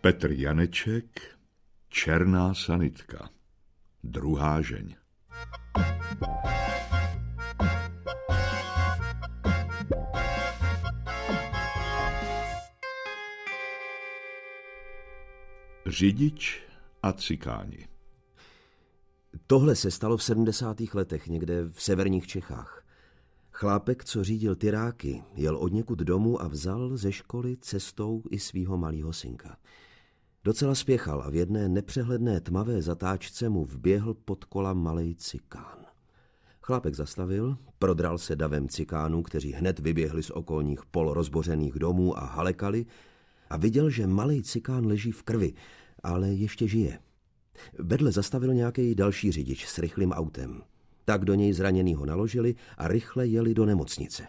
Petr Janeček, Černá sanitka, druhá žeň. Řidič a cikáni. Tohle se stalo v 70. letech někde v severních Čechách. Chlápek, co řídil tyráky, jel od někud domů a vzal ze školy cestou i svýho malého synka. Docela spěchal a v jedné nepřehledné tmavé zatáčce mu vběhl pod kola malej cikán. Chlápek zastavil, prodral se davem cikánů, kteří hned vyběhli z okolních polorozbořených domů a halekali a viděl, že malý cikán leží v krvi, ale ještě žije. Vedle zastavil nějaký další řidič s rychlým autem. Tak do něj zraněnýho naložili a rychle jeli do nemocnice.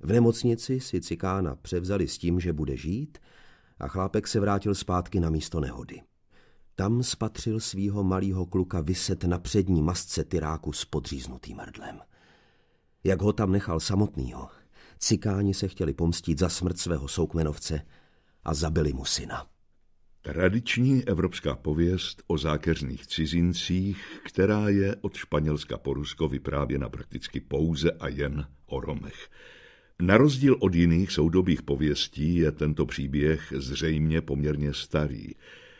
V nemocnici si cikána převzali s tím, že bude žít a chlápek se vrátil zpátky na místo nehody. Tam spatřil svýho malého kluka vyset na přední masce tyráku s podříznutým mrdlem. Jak ho tam nechal samotnýho, cikáni se chtěli pomstít za smrt svého soukmenovce a zabili mu syna. Tradiční evropská pověst o zákeřných cizincích, která je od Španělska po Rusko vyprávěna prakticky pouze a jen o Romech. Na rozdíl od jiných soudobých pověstí je tento příběh zřejmě poměrně starý,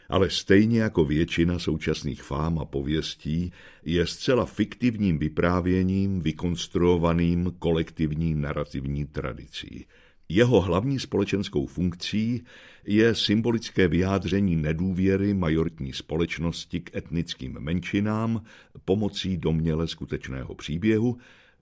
ale stejně jako většina současných fám a pověstí je zcela fiktivním vyprávěním vykonstruovaným kolektivní narrativní tradicí – jeho hlavní společenskou funkcí je symbolické vyjádření nedůvěry majoritní společnosti k etnickým menšinám pomocí domněle skutečného příběhu,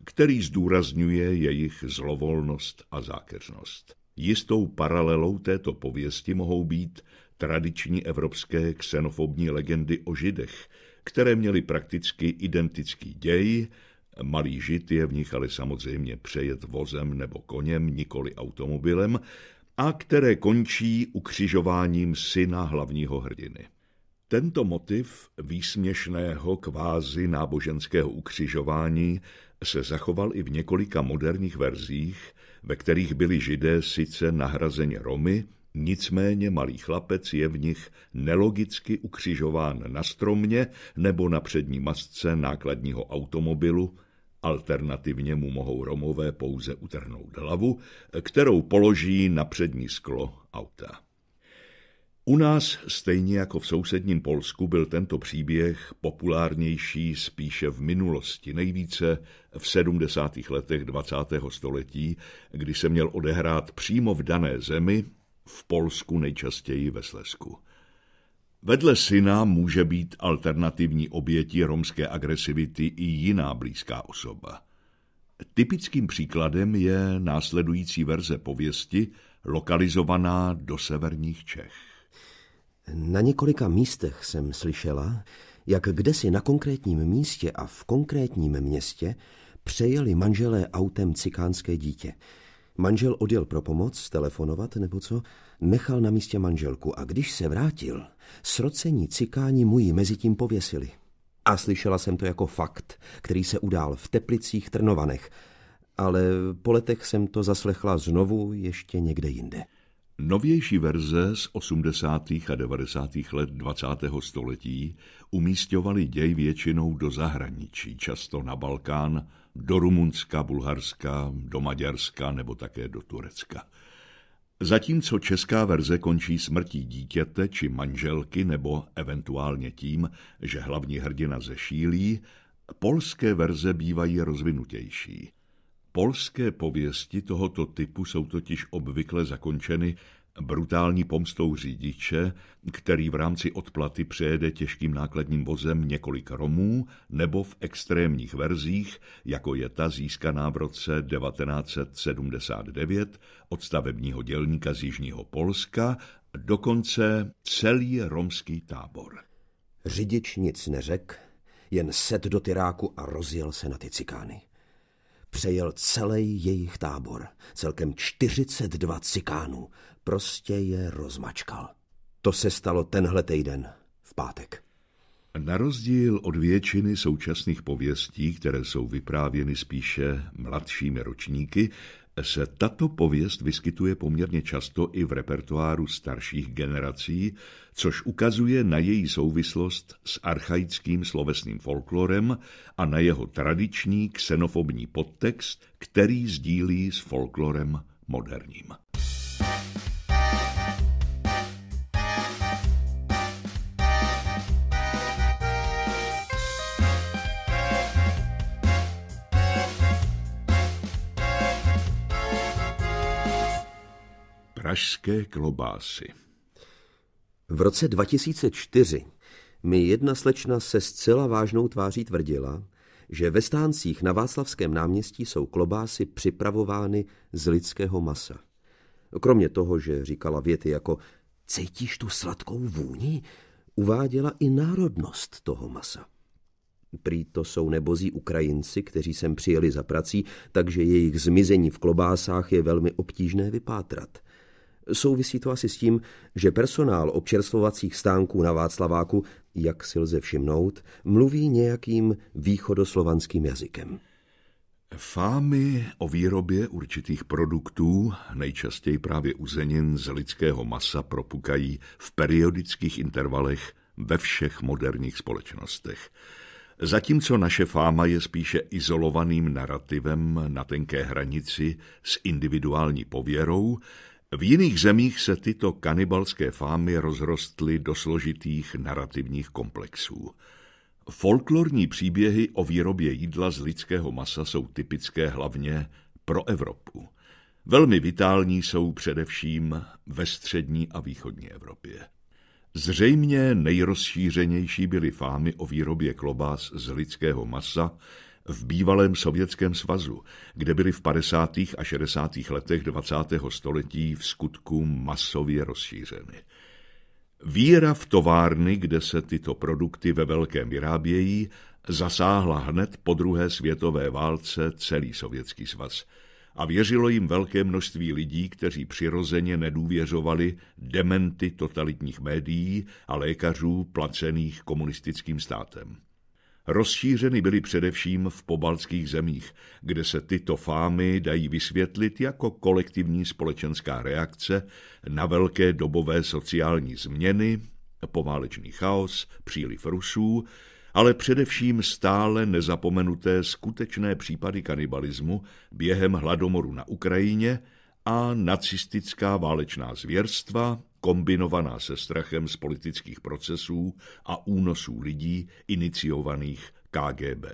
který zdůrazňuje jejich zlovolnost a zákeřnost. Jistou paralelou této pověsti mohou být tradiční evropské ksenofobní legendy o židech, které měly prakticky identický děj, Malý žid je v nich ale samozřejmě přejet vozem nebo koněm, nikoli automobilem, a které končí ukřižováním syna hlavního hrdiny. Tento motiv výsměšného kvázi náboženského ukřižování se zachoval i v několika moderních verzích, ve kterých byli židé sice nahrazeni Romy, nicméně malý chlapec je v nich nelogicky ukřižován na stromě nebo na přední masce nákladního automobilu, Alternativně mu mohou Romové pouze utrhnout hlavu, kterou položí na přední sklo auta. U nás, stejně jako v sousedním Polsku, byl tento příběh populárnější spíše v minulosti, nejvíce v 70. letech 20. století, kdy se měl odehrát přímo v dané zemi, v Polsku nejčastěji ve Slesku. Vedle syna může být alternativní obětí romské agresivity i jiná blízká osoba. Typickým příkladem je následující verze pověsti, lokalizovaná do severních Čech. Na několika místech jsem slyšela, jak kdesi na konkrétním místě a v konkrétním městě přejeli manželé autem cikánské dítě – Manžel odjel pro pomoc, telefonovat nebo co, nechal na místě manželku a když se vrátil, srocení cikáni mu ji mezi tím pověsili. A slyšela jsem to jako fakt, který se udál v Teplicích Trnovanech, ale po letech jsem to zaslechla znovu ještě někde jinde. Novější verze z 80. a 90. let 20. století umístěvaly děj většinou do zahraničí, často na Balkán, do Rumunska, Bulharska, do Maďarska nebo také do Turecka. Zatímco česká verze končí smrtí dítěte či manželky nebo eventuálně tím, že hlavní hrdina zešílí, polské verze bývají rozvinutější. Polské pověsti tohoto typu jsou totiž obvykle zakončeny brutální pomstou řidiče, který v rámci odplaty přejede těžkým nákladním vozem několik Romů, nebo v extrémních verzích, jako je ta získaná v roce 1979 od stavebního dělníka z Jižního Polska, dokonce celý romský tábor. Řidič nic neřek, jen sed do tyráku a rozjel se na ty cikány. Přejel celý jejich tábor, celkem 42 cikánů Prostě je rozmačkal. To se stalo tenhle týden, v pátek. Na rozdíl od většiny současných pověstí, které jsou vyprávěny spíše mladšími ročníky, se tato pověst vyskytuje poměrně často i v repertoáru starších generací, což ukazuje na její souvislost s archaickým slovesným folklorem a na jeho tradiční ksenofobní podtext, který sdílí s folklorem moderním. Pražské klobásy V roce 2004 mi jedna slečna se zcela vážnou tváří tvrdila, že ve stáncích na Václavském náměstí jsou klobásy připravovány z lidského masa. Kromě toho, že říkala věty jako cítíš tu sladkou vůni, uváděla i národnost toho masa. Prý to jsou nebozí Ukrajinci, kteří sem přijeli za prací, takže jejich zmizení v klobásách je velmi obtížné vypátrat – Souvisí to asi s tím, že personál občerstvovacích stánků na Václaváku, jak si lze všimnout, mluví nějakým východoslovanským jazykem. Fámy o výrobě určitých produktů, nejčastěji právě uzenin z lidského masa, propukají v periodických intervalech ve všech moderních společnostech. Zatímco naše fáma je spíše izolovaným narrativem na tenké hranici s individuální pověrou, v jiných zemích se tyto kanibalské fámy rozrostly do složitých narrativních komplexů. Folklorní příběhy o výrobě jídla z lidského masa jsou typické hlavně pro Evropu. Velmi vitální jsou především ve střední a východní Evropě. Zřejmě nejrozšířenější byly fámy o výrobě klobás z lidského masa, v bývalém Sovětském svazu, kde byly v 50. a 60. letech 20. století v skutku masově rozšířeny. Víra v továrny, kde se tyto produkty ve velkém vyrábějí, zasáhla hned po druhé světové válce celý Sovětský svaz a věřilo jim velké množství lidí, kteří přirozeně nedůvěřovali dementy totalitních médií a lékařů placených komunistickým státem. Rozšířeny byly především v pobaltských zemích, kde se tyto fámy dají vysvětlit jako kolektivní společenská reakce na velké dobové sociální změny, poválečný chaos, příliv Rusů, ale především stále nezapomenuté skutečné případy kanibalismu během hladomoru na Ukrajině a nacistická válečná zvěrstva kombinovaná se strachem z politických procesů a únosů lidí iniciovaných KGB.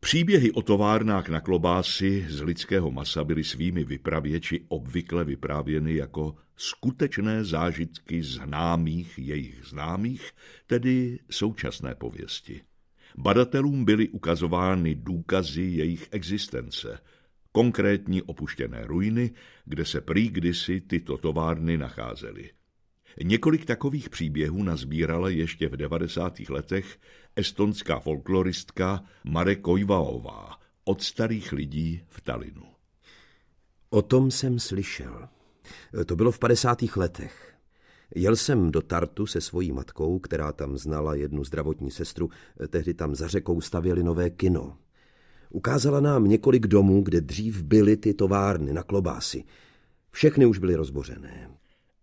Příběhy o továrnách na klobásy z lidského masa byly svými vypravěči obvykle vyprávěny jako skutečné zážitky známých jejich známých, tedy současné pověsti. Badatelům byly ukazovány důkazy jejich existence – konkrétní opuštěné ruiny, kde se prý kdysi tyto továrny nacházely. Několik takových příběhů nazbírala ještě v 90. letech estonská folkloristka Mare Kojvaová od starých lidí v Talinu. O tom jsem slyšel. To bylo v 50. letech. Jel jsem do Tartu se svojí matkou, která tam znala jednu zdravotní sestru, tehdy tam za řekou stavěli nové kino. Ukázala nám několik domů, kde dřív byly ty továrny na klobásy. Všechny už byly rozbořené.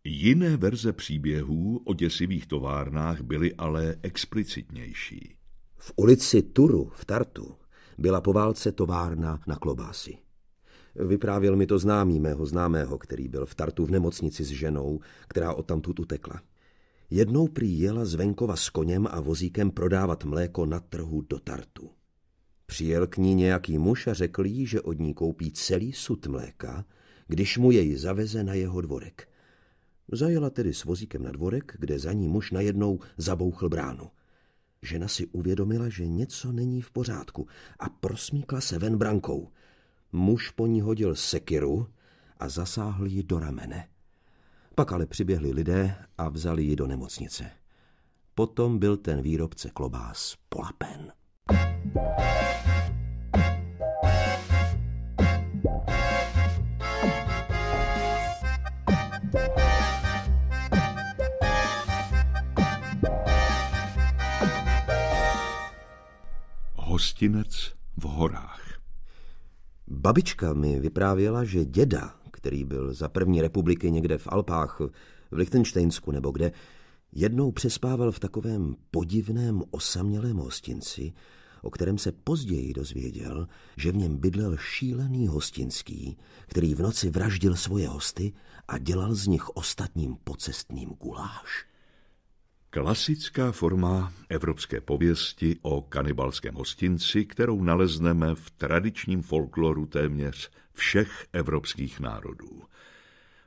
Jiné verze příběhů o děsivých továrnách byly ale explicitnější. V ulici Turu v Tartu byla po válce továrna na klobásy. Vyprávěl mi to známý mého známého, který byl v Tartu v nemocnici s ženou, která odtamtud utekla. Jednou prý jela z venkova s koněm a vozíkem prodávat mléko na trhu do Tartu. Přijel k ní nějaký muž a řekl jí, že od ní koupí celý sud mléka, když mu jej zaveze na jeho dvorek. Zajela tedy s vozíkem na dvorek, kde za ní muž najednou zabouchl bránu. Žena si uvědomila, že něco není v pořádku a prosmíkla se ven brankou. Muž po ní hodil sekiru a zasáhl ji do ramene. Pak ale přiběhli lidé a vzali ji do nemocnice. Potom byl ten výrobce klobás polapen. Hostinec v horách. Babička mi vyprávěla, že děda, který byl za první republiky někde v Alpách, v Lichtensteinsku nebo kde, jednou přespával v takovém podivném osamělém hostinci, o kterém se později dozvěděl, že v něm bydlel šílený hostinský, který v noci vraždil svoje hosty a dělal z nich ostatním pocestným guláš. Klasická forma evropské pověsti o kanibalském hostinci, kterou nalezneme v tradičním folkloru téměř všech evropských národů.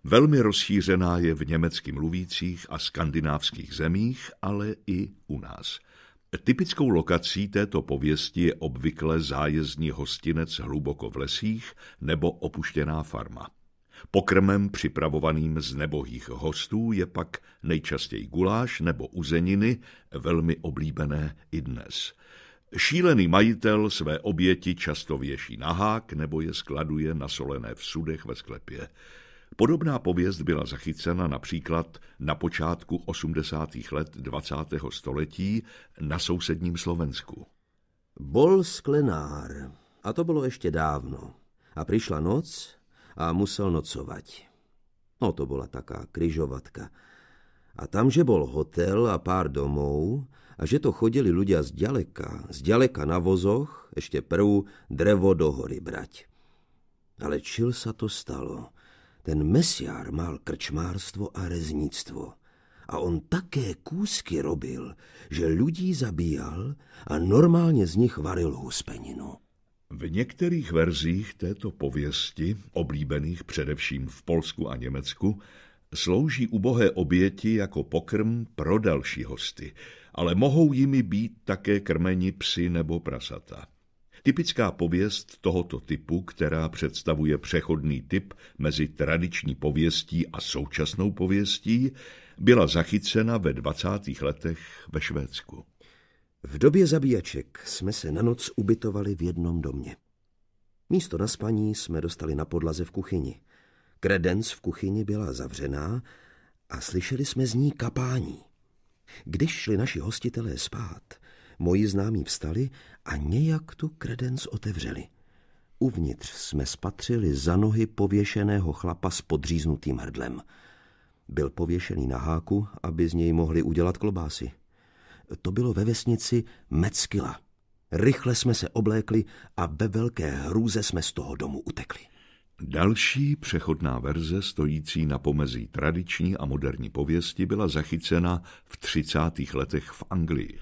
Velmi rozšířená je v německy mluvících a skandinávských zemích, ale i u nás – Typickou lokací této pověsti je obvykle zájezdní hostinec hluboko v lesích nebo opuštěná farma. Pokrmem připravovaným z nebohých hostů je pak nejčastěji guláš nebo uzeniny, velmi oblíbené i dnes. Šílený majitel své oběti často věší na hák nebo je skladuje nasolené v sudech ve sklepě. Podobná pověst byla zachycena například na počátku 80. let 20. století na sousedním Slovensku. Bol sklenár, a to bylo ještě dávno. A přišla noc a musel nocovat. No to byla taká kryžovatka. A tam, že bol hotel a pár domov, a že to chodili ľudia z daleka, z daleka na vozoch, ještě prvú drevo do hory brať. Ale čil sa to stalo. Ten mesiár mal krčmárstvo a rezníctvo. A on také kůzky robil, že lidí zabíjal a normálně z nich varil huspeninu. V některých verzích této pověsti, oblíbených především v Polsku a Německu, slouží ubohé oběti jako pokrm pro další hosty, ale mohou jimi být také krmeni psy nebo prasata. Typická pověst tohoto typu, která představuje přechodný typ mezi tradiční pověstí a současnou pověstí, byla zachycena ve 20. letech ve Švédsku. V době zabíjaček jsme se na noc ubytovali v jednom domě. Místo na spaní jsme dostali na podlaze v kuchyni. Kredenc v kuchyni byla zavřená a slyšeli jsme z ní kapání. Když šli naši hostitelé spát, Moji známí vstali a nějak tu kredenc otevřeli. Uvnitř jsme spatřili za nohy pověšeného chlapa s podříznutým hrdlem. Byl pověšený na háku, aby z něj mohli udělat klobásy. To bylo ve vesnici Meckila. Rychle jsme se oblékli a ve velké hrůze jsme z toho domu utekli. Další přechodná verze stojící na pomezí tradiční a moderní pověsti byla zachycena v 30. letech v Anglii.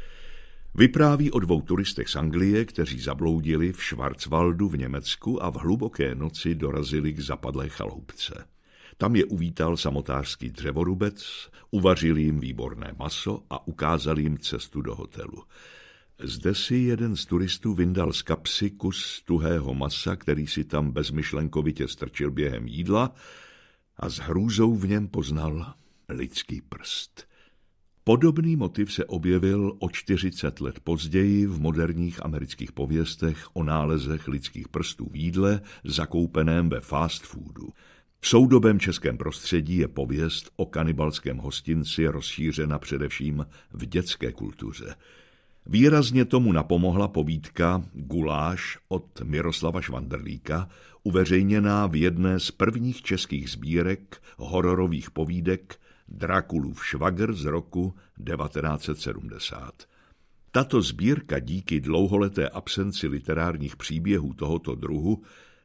Vypráví o dvou turistech z Anglie, kteří zabloudili v Schwarzwaldu v Německu a v hluboké noci dorazili k zapadlé chaloupce. Tam je uvítal samotářský dřevorubec, uvařil jim výborné maso a ukázal jim cestu do hotelu. Zde si jeden z turistů vyndal z kapsy kus tuhého masa, který si tam bezmyšlenkovitě strčil během jídla a s hrůzou v něm poznal lidský prst. Podobný motiv se objevil o 40 let později v moderních amerických pověstech o nálezech lidských prstů v jídle zakoupeném ve fast foodu. V soudobém českém prostředí je pověst o kanibalském hostinci rozšířena především v dětské kultuře. Výrazně tomu napomohla povídka Guláš od Miroslava Švandrlíka, uveřejněná v jedné z prvních českých sbírek hororových povídek Drakulův švagr z roku 1970. Tato sbírka díky dlouholeté absenci literárních příběhů tohoto druhu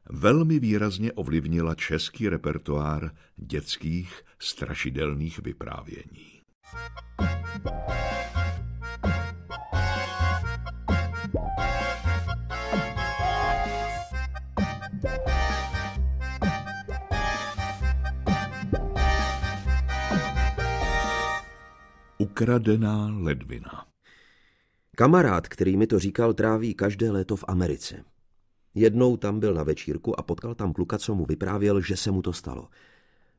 velmi výrazně ovlivnila český repertoár dětských strašidelných vyprávění. Thank you. ukradená ledvina. Kamarád, který mi to říkal, tráví každé léto v Americe. Jednou tam byl na večírku a potkal tam kluka, co mu vyprávěl, že se mu to stalo.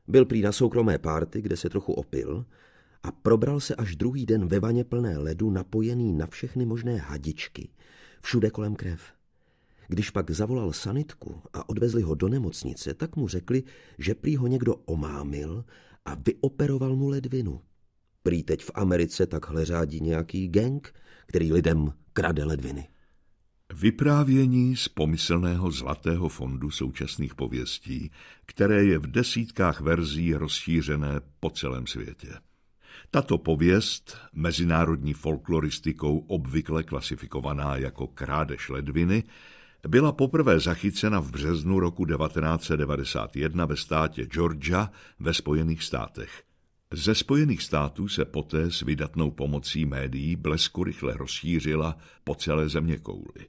Byl prý na soukromé párty, kde se trochu opil a probral se až druhý den ve vaně plné ledu, napojený na všechny možné hadičky, všude kolem krev. Když pak zavolal sanitku a odvezli ho do nemocnice, tak mu řekli, že prý ho někdo omámil a vyoperoval mu ledvinu. Prý teď v Americe takhle řádí nějaký gang, který lidem krade ledviny. Vyprávění z pomyslného zlatého fondu současných pověstí, které je v desítkách verzí rozšířené po celém světě. Tato pověst, mezinárodní folkloristikou obvykle klasifikovaná jako krádež ledviny, byla poprvé zachycena v březnu roku 1991 ve státě Georgia ve Spojených státech. Ze Spojených států se poté s vydatnou pomocí médií blesku rychle rozšířila po celé země kouly.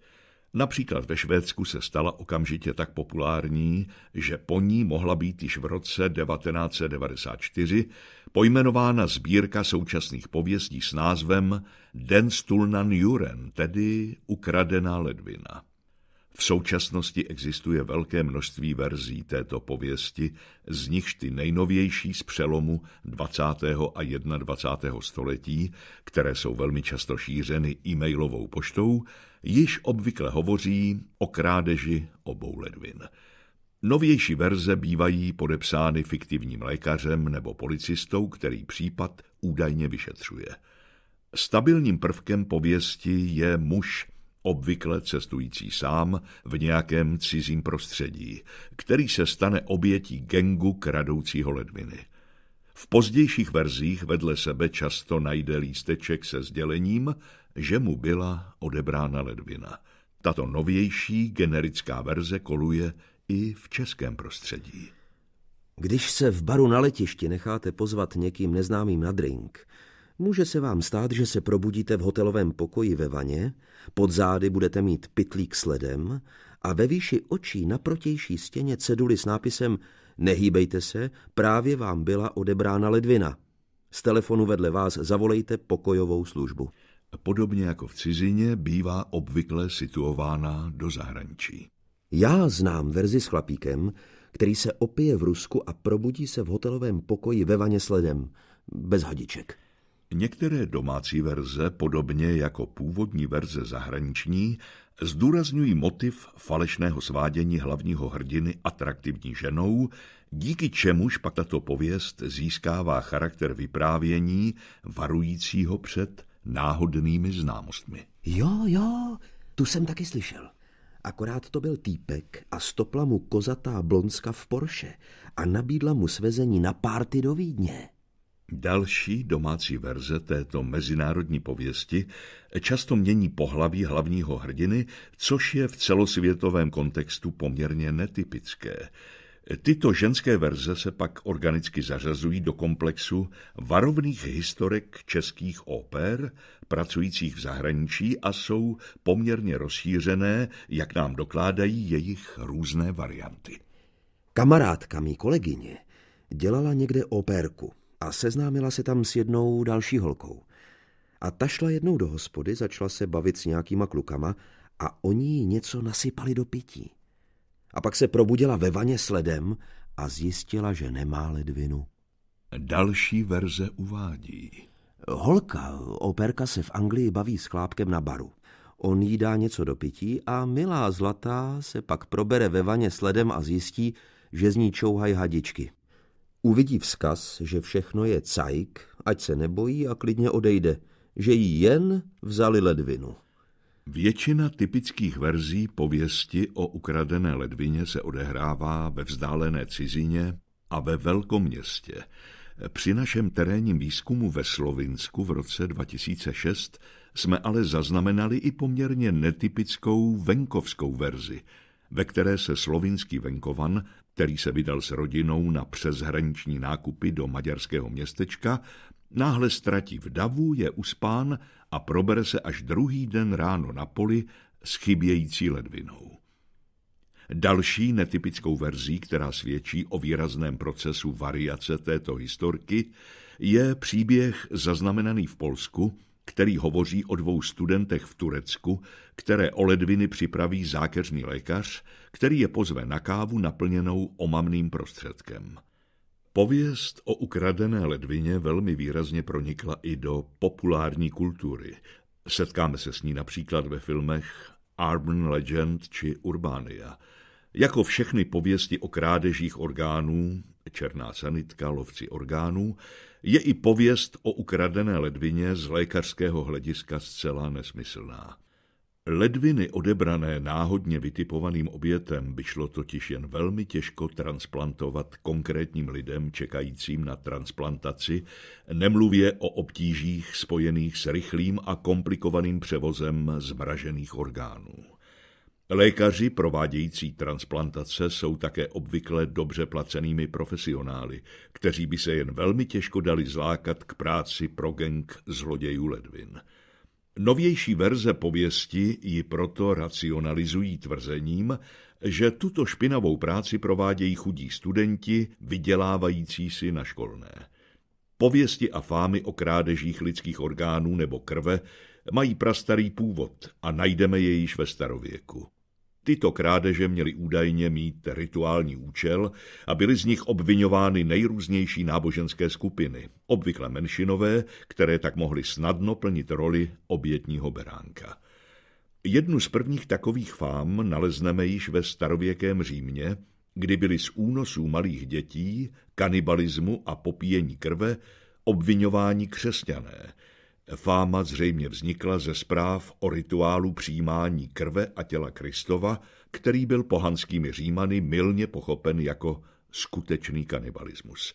Například ve Švédsku se stala okamžitě tak populární, že po ní mohla být již v roce 1994 pojmenována sbírka současných pověstí s názvem Den Stulnan Juren, tedy Ukradená ledvina. V současnosti existuje velké množství verzí této pověsti, z nichž ty nejnovější z přelomu 20. a 21. století, které jsou velmi často šířeny e-mailovou poštou, již obvykle hovoří o krádeži obou ledvin. Novější verze bývají podepsány fiktivním lékařem nebo policistou, který případ údajně vyšetřuje. Stabilním prvkem pověsti je muž, obvykle cestující sám v nějakém cizím prostředí, který se stane obětí gengu kradoucího ledviny. V pozdějších verzích vedle sebe často najde lísteček se sdělením, že mu byla odebrána ledvina. Tato novější generická verze koluje i v českém prostředí. Když se v baru na letišti necháte pozvat někým neznámým na drink, Může se vám stát, že se probudíte v hotelovém pokoji ve vaně, pod zády budete mít pytlík s ledem a ve výši očí na protější stěně ceduli s nápisem Nehýbejte se, právě vám byla odebrána ledvina. Z telefonu vedle vás zavolejte pokojovou službu. Podobně jako v cizině bývá obvykle situována do zahraničí. Já znám verzi s chlapíkem, který se opije v Rusku a probudí se v hotelovém pokoji ve vaně s ledem, bez hadiček. Některé domácí verze, podobně jako původní verze zahraniční, zdůrazňují motiv falešného svádění hlavního hrdiny atraktivní ženou, díky čemuž pak tato pověst získává charakter vyprávění, varujícího před náhodnými známostmi. Jo, jo, tu jsem taky slyšel. Akorát to byl týpek a stopla mu kozatá blonska v Porsche a nabídla mu svezení na párty do Vídně. Další domácí verze této mezinárodní pověsti často mění pohlaví hlavního hrdiny, což je v celosvětovém kontextu poměrně netypické. Tyto ženské verze se pak organicky zařazují do komplexu varovných historek českých oper, pracujících v zahraničí a jsou poměrně rozšířené, jak nám dokládají jejich různé varianty. Kamarádka mý kolegyně dělala někde operku – a seznámila se tam s jednou další holkou. A ta šla jednou do hospody, začala se bavit s nějakýma klukama a oni jí něco nasypali do pití. A pak se probudila ve vaně s ledem a zjistila, že nemá ledvinu. Další verze uvádí. Holka, operka se v Anglii baví s chlápkem na baru. On jí dá něco do pití a milá zlatá se pak probere ve vaně s ledem a zjistí, že z ní čouhají hadičky. Uvidí vzkaz, že všechno je cajk, ať se nebojí a klidně odejde, že jí jen vzali ledvinu. Většina typických verzí pověsti o ukradené ledvině se odehrává ve vzdálené cizině a ve velkoměstě. Při našem terénním výzkumu ve Slovinsku v roce 2006 jsme ale zaznamenali i poměrně netypickou venkovskou verzi, ve které se slovinský venkovan který se vydal s rodinou na přeshraniční nákupy do maďarského městečka, náhle ztratí v davu, je uspán a probere se až druhý den ráno na poli s chybějící ledvinou. Další netypickou verzí, která svědčí o výrazném procesu variace této historky, je příběh zaznamenaný v Polsku, který hovoří o dvou studentech v Turecku, které o ledviny připraví zákeřný lékař, který je pozve na kávu naplněnou omamným prostředkem. Pověst o ukradené ledvině velmi výrazně pronikla i do populární kultury. Setkáme se s ní například ve filmech Urban Legend či Urbania. Jako všechny pověsti o krádežích orgánů, černá sanitka, lovci orgánů, je i pověst o ukradené ledvině z lékařského hlediska zcela nesmyslná. Ledviny odebrané náhodně vytipovaným obětem by šlo totiž jen velmi těžko transplantovat konkrétním lidem čekajícím na transplantaci, nemluvě o obtížích spojených s rychlým a komplikovaným převozem zmražených orgánů. Lékaři provádějící transplantace jsou také obvykle dobře placenými profesionály, kteří by se jen velmi těžko dali zlákat k práci pro gang zlodějů ledvin. Novější verze pověsti ji proto racionalizují tvrzením, že tuto špinavou práci provádějí chudí studenti, vydělávající si na školné. Pověsti a fámy o krádežích lidských orgánů nebo krve mají prastarý původ a najdeme je již ve starověku. Tyto krádeže měly údajně mít rituální účel a byly z nich obvinovány nejrůznější náboženské skupiny, obvykle menšinové, které tak mohly snadno plnit roli obětního beránka. Jednu z prvních takových fám nalezneme již ve starověkém Římě, kdy byly z únosů malých dětí, kanibalismu a popíjení krve obvinováni křesťané – Fáma zřejmě vznikla ze zpráv o rituálu přijímání krve a těla Kristova, který byl pohanskými římany milně pochopen jako skutečný kanibalismus.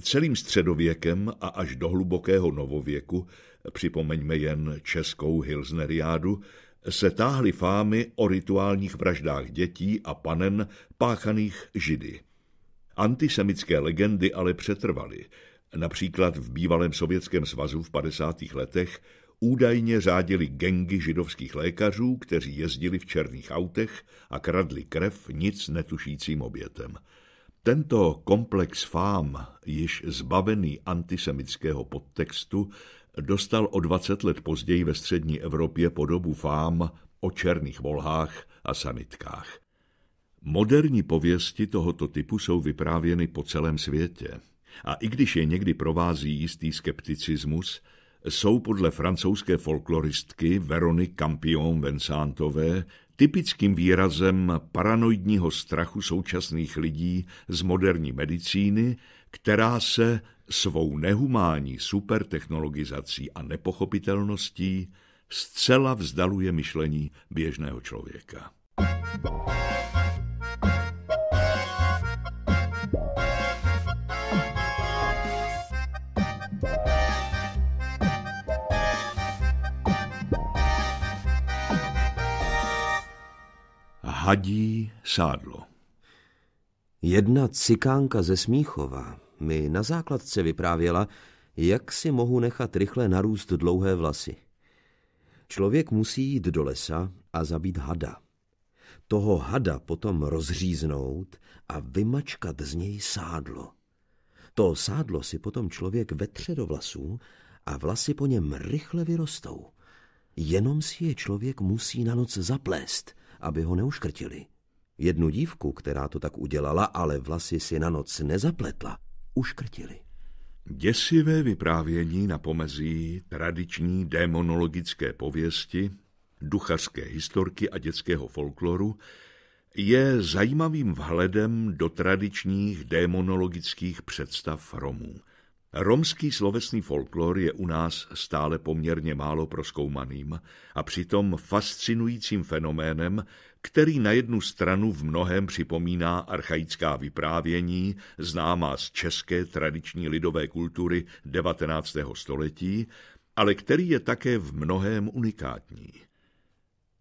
Celým středověkem a až do hlubokého novověku, připomeňme jen českou Hilsneriádu, se táhly fámy o rituálních vraždách dětí a panen páchaných židy. Antisemické legendy ale přetrvaly – Například v bývalém Sovětském svazu v 50. letech údajně řádili gengy židovských lékařů, kteří jezdili v černých autech a kradli krev nic netušícím obětem. Tento komplex fám, již zbavený antisemického podtextu, dostal o 20 let později ve střední Evropě podobu fám o černých volhách a sanitkách. Moderní pověsti tohoto typu jsou vyprávěny po celém světě a i když je někdy provází jistý skepticismus, jsou podle francouzské folkloristky Verony Campion vensantové typickým výrazem paranoidního strachu současných lidí z moderní medicíny, která se svou nehumání supertechnologizací a nepochopitelností zcela vzdaluje myšlení běžného člověka. Hadí sádlo Jedna cikánka ze Smíchova mi na základce vyprávěla, jak si mohu nechat rychle narůst dlouhé vlasy. Člověk musí jít do lesa a zabít hada. Toho hada potom rozříznout a vymačkat z něj sádlo. To sádlo si potom člověk vetře do vlasů a vlasy po něm rychle vyrostou. Jenom si je člověk musí na noc zaplést – aby ho neuškrtili. Jednu dívku, která to tak udělala, ale vlasy si na noc nezapletla, uškrtili. Děsivé vyprávění na pomezí tradiční démonologické pověsti, duchařské historky a dětského folkloru je zajímavým vhledem do tradičních démonologických představ Romů. Romský slovesný folklor je u nás stále poměrně málo proskoumaným a přitom fascinujícím fenoménem, který na jednu stranu v mnohem připomíná archaická vyprávění, známá z české tradiční lidové kultury 19. století, ale který je také v mnohem unikátní.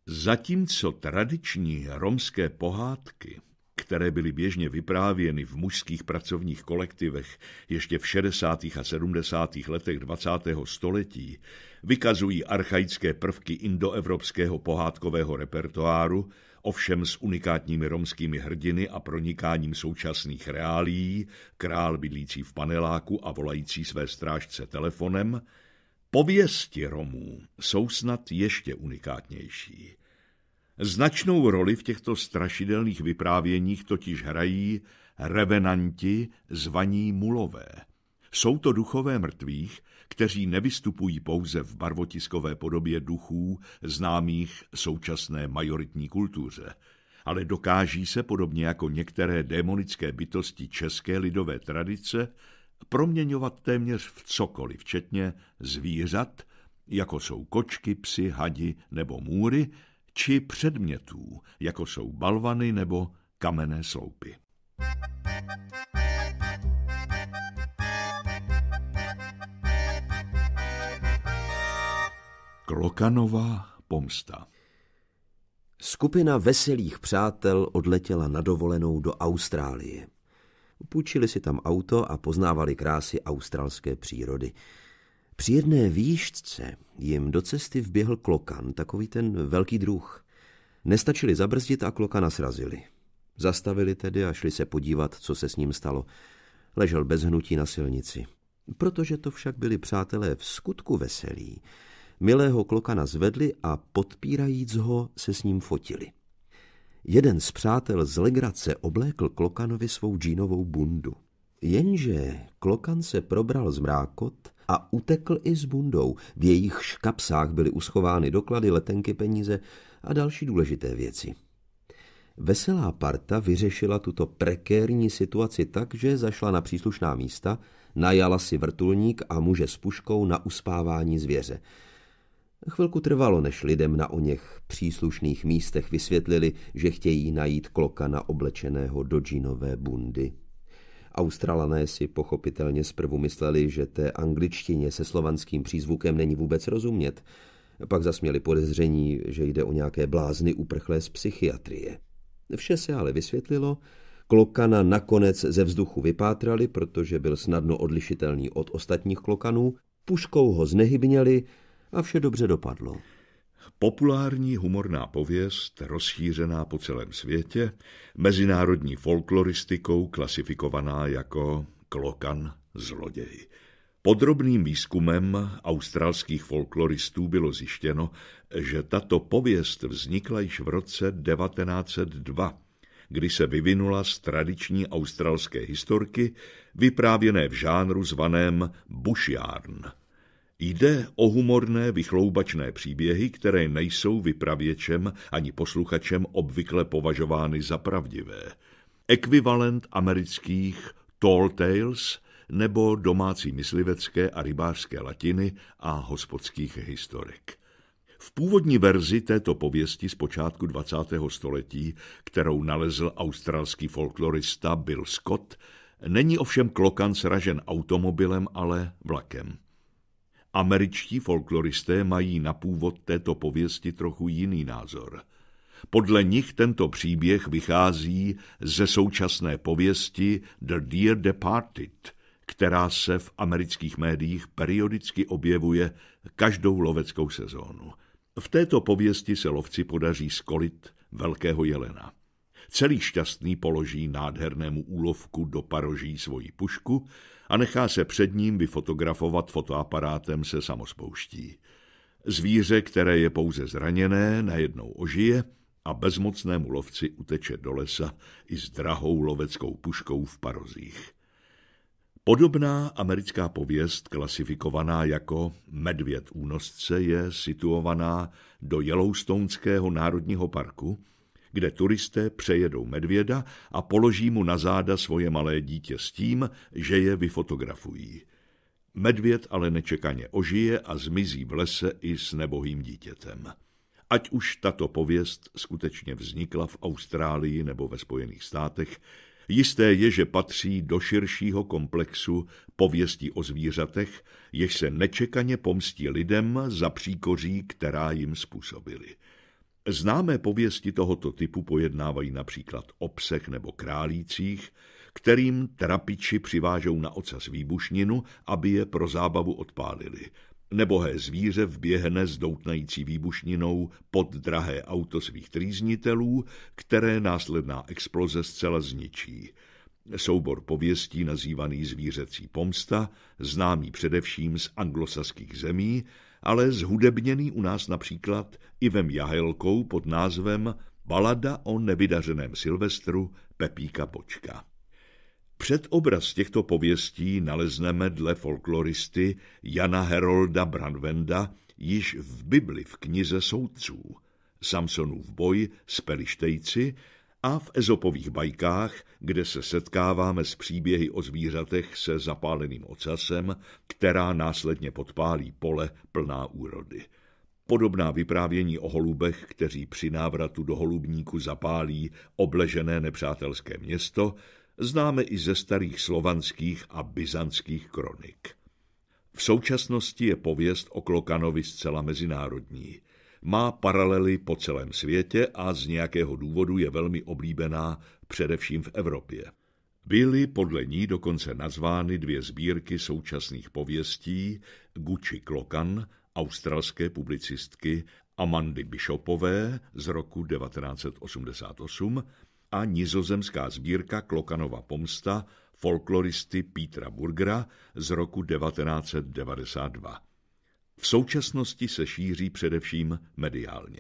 Zatímco tradiční romské pohádky – které byly běžně vyprávěny v mužských pracovních kolektivech ještě v 60. a 70. letech 20. století, vykazují archaické prvky indoevropského pohádkového repertoáru, ovšem s unikátními romskými hrdiny a pronikáním současných reálií, král bydlící v paneláku a volající své strážce telefonem, pověsti Romů jsou snad ještě unikátnější – Značnou roli v těchto strašidelných vyprávěních totiž hrají revenanti zvaní mulové. Jsou to duchové mrtvých, kteří nevystupují pouze v barvotiskové podobě duchů známých současné majoritní kultuře, ale dokáží se, podobně jako některé démonické bytosti české lidové tradice, proměňovat téměř v cokoliv, včetně zvířat, jako jsou kočky, psy, hadi nebo můry, či předmětů, jako jsou balvany nebo kamenné sloupy. Klokanová pomsta Skupina veselých přátel odletěla na dovolenou do Austrálie. Půjčili si tam auto a poznávali krásy australské přírody. Při jedné výšce jim do cesty vběhl klokan, takový ten velký druh. Nestačili zabrzdit a klokana srazili. Zastavili tedy a šli se podívat, co se s ním stalo. Ležel bez hnutí na silnici. Protože to však byli přátelé v skutku veselí, milého klokana zvedli a podpírajíc ho se s ním fotili. Jeden z přátel z legrace oblékl klokanovi svou džínovou bundu. Jenže klokan se probral z mrákot a utekl i s bundou. V jejich škapsách byly uschovány doklady, letenky, peníze a další důležité věci. Veselá parta vyřešila tuto prekérní situaci tak, že zašla na příslušná místa, najala si vrtulník a muže s puškou na uspávání zvěře. Chvilku trvalo, než lidem na o něch příslušných místech vysvětlili, že chtějí najít na oblečeného do džinové bundy. Australané si pochopitelně zprvu mysleli, že té angličtině se slovanským přízvukem není vůbec rozumět. Pak zasměli podezření, že jde o nějaké blázny uprchlé z psychiatrie. Vše se ale vysvětlilo, klokana nakonec ze vzduchu vypátrali, protože byl snadno odlišitelný od ostatních klokanů, puškou ho znehybněli a vše dobře dopadlo populární humorná pověst, rozšířená po celém světě, mezinárodní folkloristikou klasifikovaná jako klokan zloděj. Podrobným výzkumem australských folkloristů bylo zjištěno, že tato pověst vznikla již v roce 1902, kdy se vyvinula z tradiční australské historky, vyprávěné v žánru zvaném bushjarn – Jde o humorné vychloubačné příběhy, které nejsou vypravěčem ani posluchačem obvykle považovány za pravdivé. Ekvivalent amerických tall tales nebo domácí myslivecké a rybářské latiny a hospodských historik. V původní verzi této pověsti z počátku 20. století, kterou nalezl australský folklorista Bill Scott, není ovšem klokan sražen automobilem, ale vlakem. Američtí folkloristé mají na původ této pověsti trochu jiný názor. Podle nich tento příběh vychází ze současné pověsti The Dear Departed, která se v amerických médiích periodicky objevuje každou loveckou sezónu. V této pověsti se lovci podaří skolit velkého jelena. Celý šťastný položí nádhernému úlovku do paroží svoji pušku a nechá se před ním vyfotografovat fotoaparátem se samospouští. Zvíře, které je pouze zraněné, najednou ožije a bezmocnému lovci uteče do lesa i s drahou loveckou puškou v parozích. Podobná americká pověst, klasifikovaná jako Medvěd únosce, je situovaná do Yellowstoneského národního parku – kde turisté přejedou medvěda a položí mu na záda svoje malé dítě s tím, že je vyfotografují. Medvěd ale nečekaně ožije a zmizí v lese i s nebohým dítětem. Ať už tato pověst skutečně vznikla v Austrálii nebo ve Spojených státech, jisté je, že patří do širšího komplexu pověstí o zvířatech, jež se nečekaně pomstí lidem za příkoří, která jim způsobili. Známé pověsti tohoto typu pojednávají například o psech nebo králících, kterým trapiči přivážou na ocas výbušninu, aby je pro zábavu odpálili. Nebohé zvíře vběhne s doutnající výbušninou pod drahé auto svých trýznitelů, které následná exploze zcela zničí. Soubor pověstí nazývaný zvířecí pomsta, známý především z anglosaských zemí, ale zhudebněný u nás například Ivem Jahelkou pod názvem Balada o nevydařeném Silvestru Pepíka Počka. Před obraz těchto pověstí nalezneme dle folkloristy Jana Herolda Branvenda již v Bibli v knize soudců. Samsonův boj s Pelištejci a v ezopových bajkách, kde se setkáváme s příběhy o zvířatech se zapáleným ocasem, která následně podpálí pole plná úrody. Podobná vyprávění o holubech, kteří při návratu do holubníku zapálí obležené nepřátelské město, známe i ze starých slovanských a byzantských kronik. V současnosti je pověst o Klokanovi zcela mezinárodní – má paralely po celém světě a z nějakého důvodu je velmi oblíbená především v Evropě. Byly podle ní dokonce nazvány dvě sbírky současných pověstí Gucci Klokan, australské publicistky Amandy Bishopové z roku 1988 a nizozemská sbírka Klokanova pomsta folkloristy Petra Burgera z roku 1992 v současnosti se šíří především mediálně.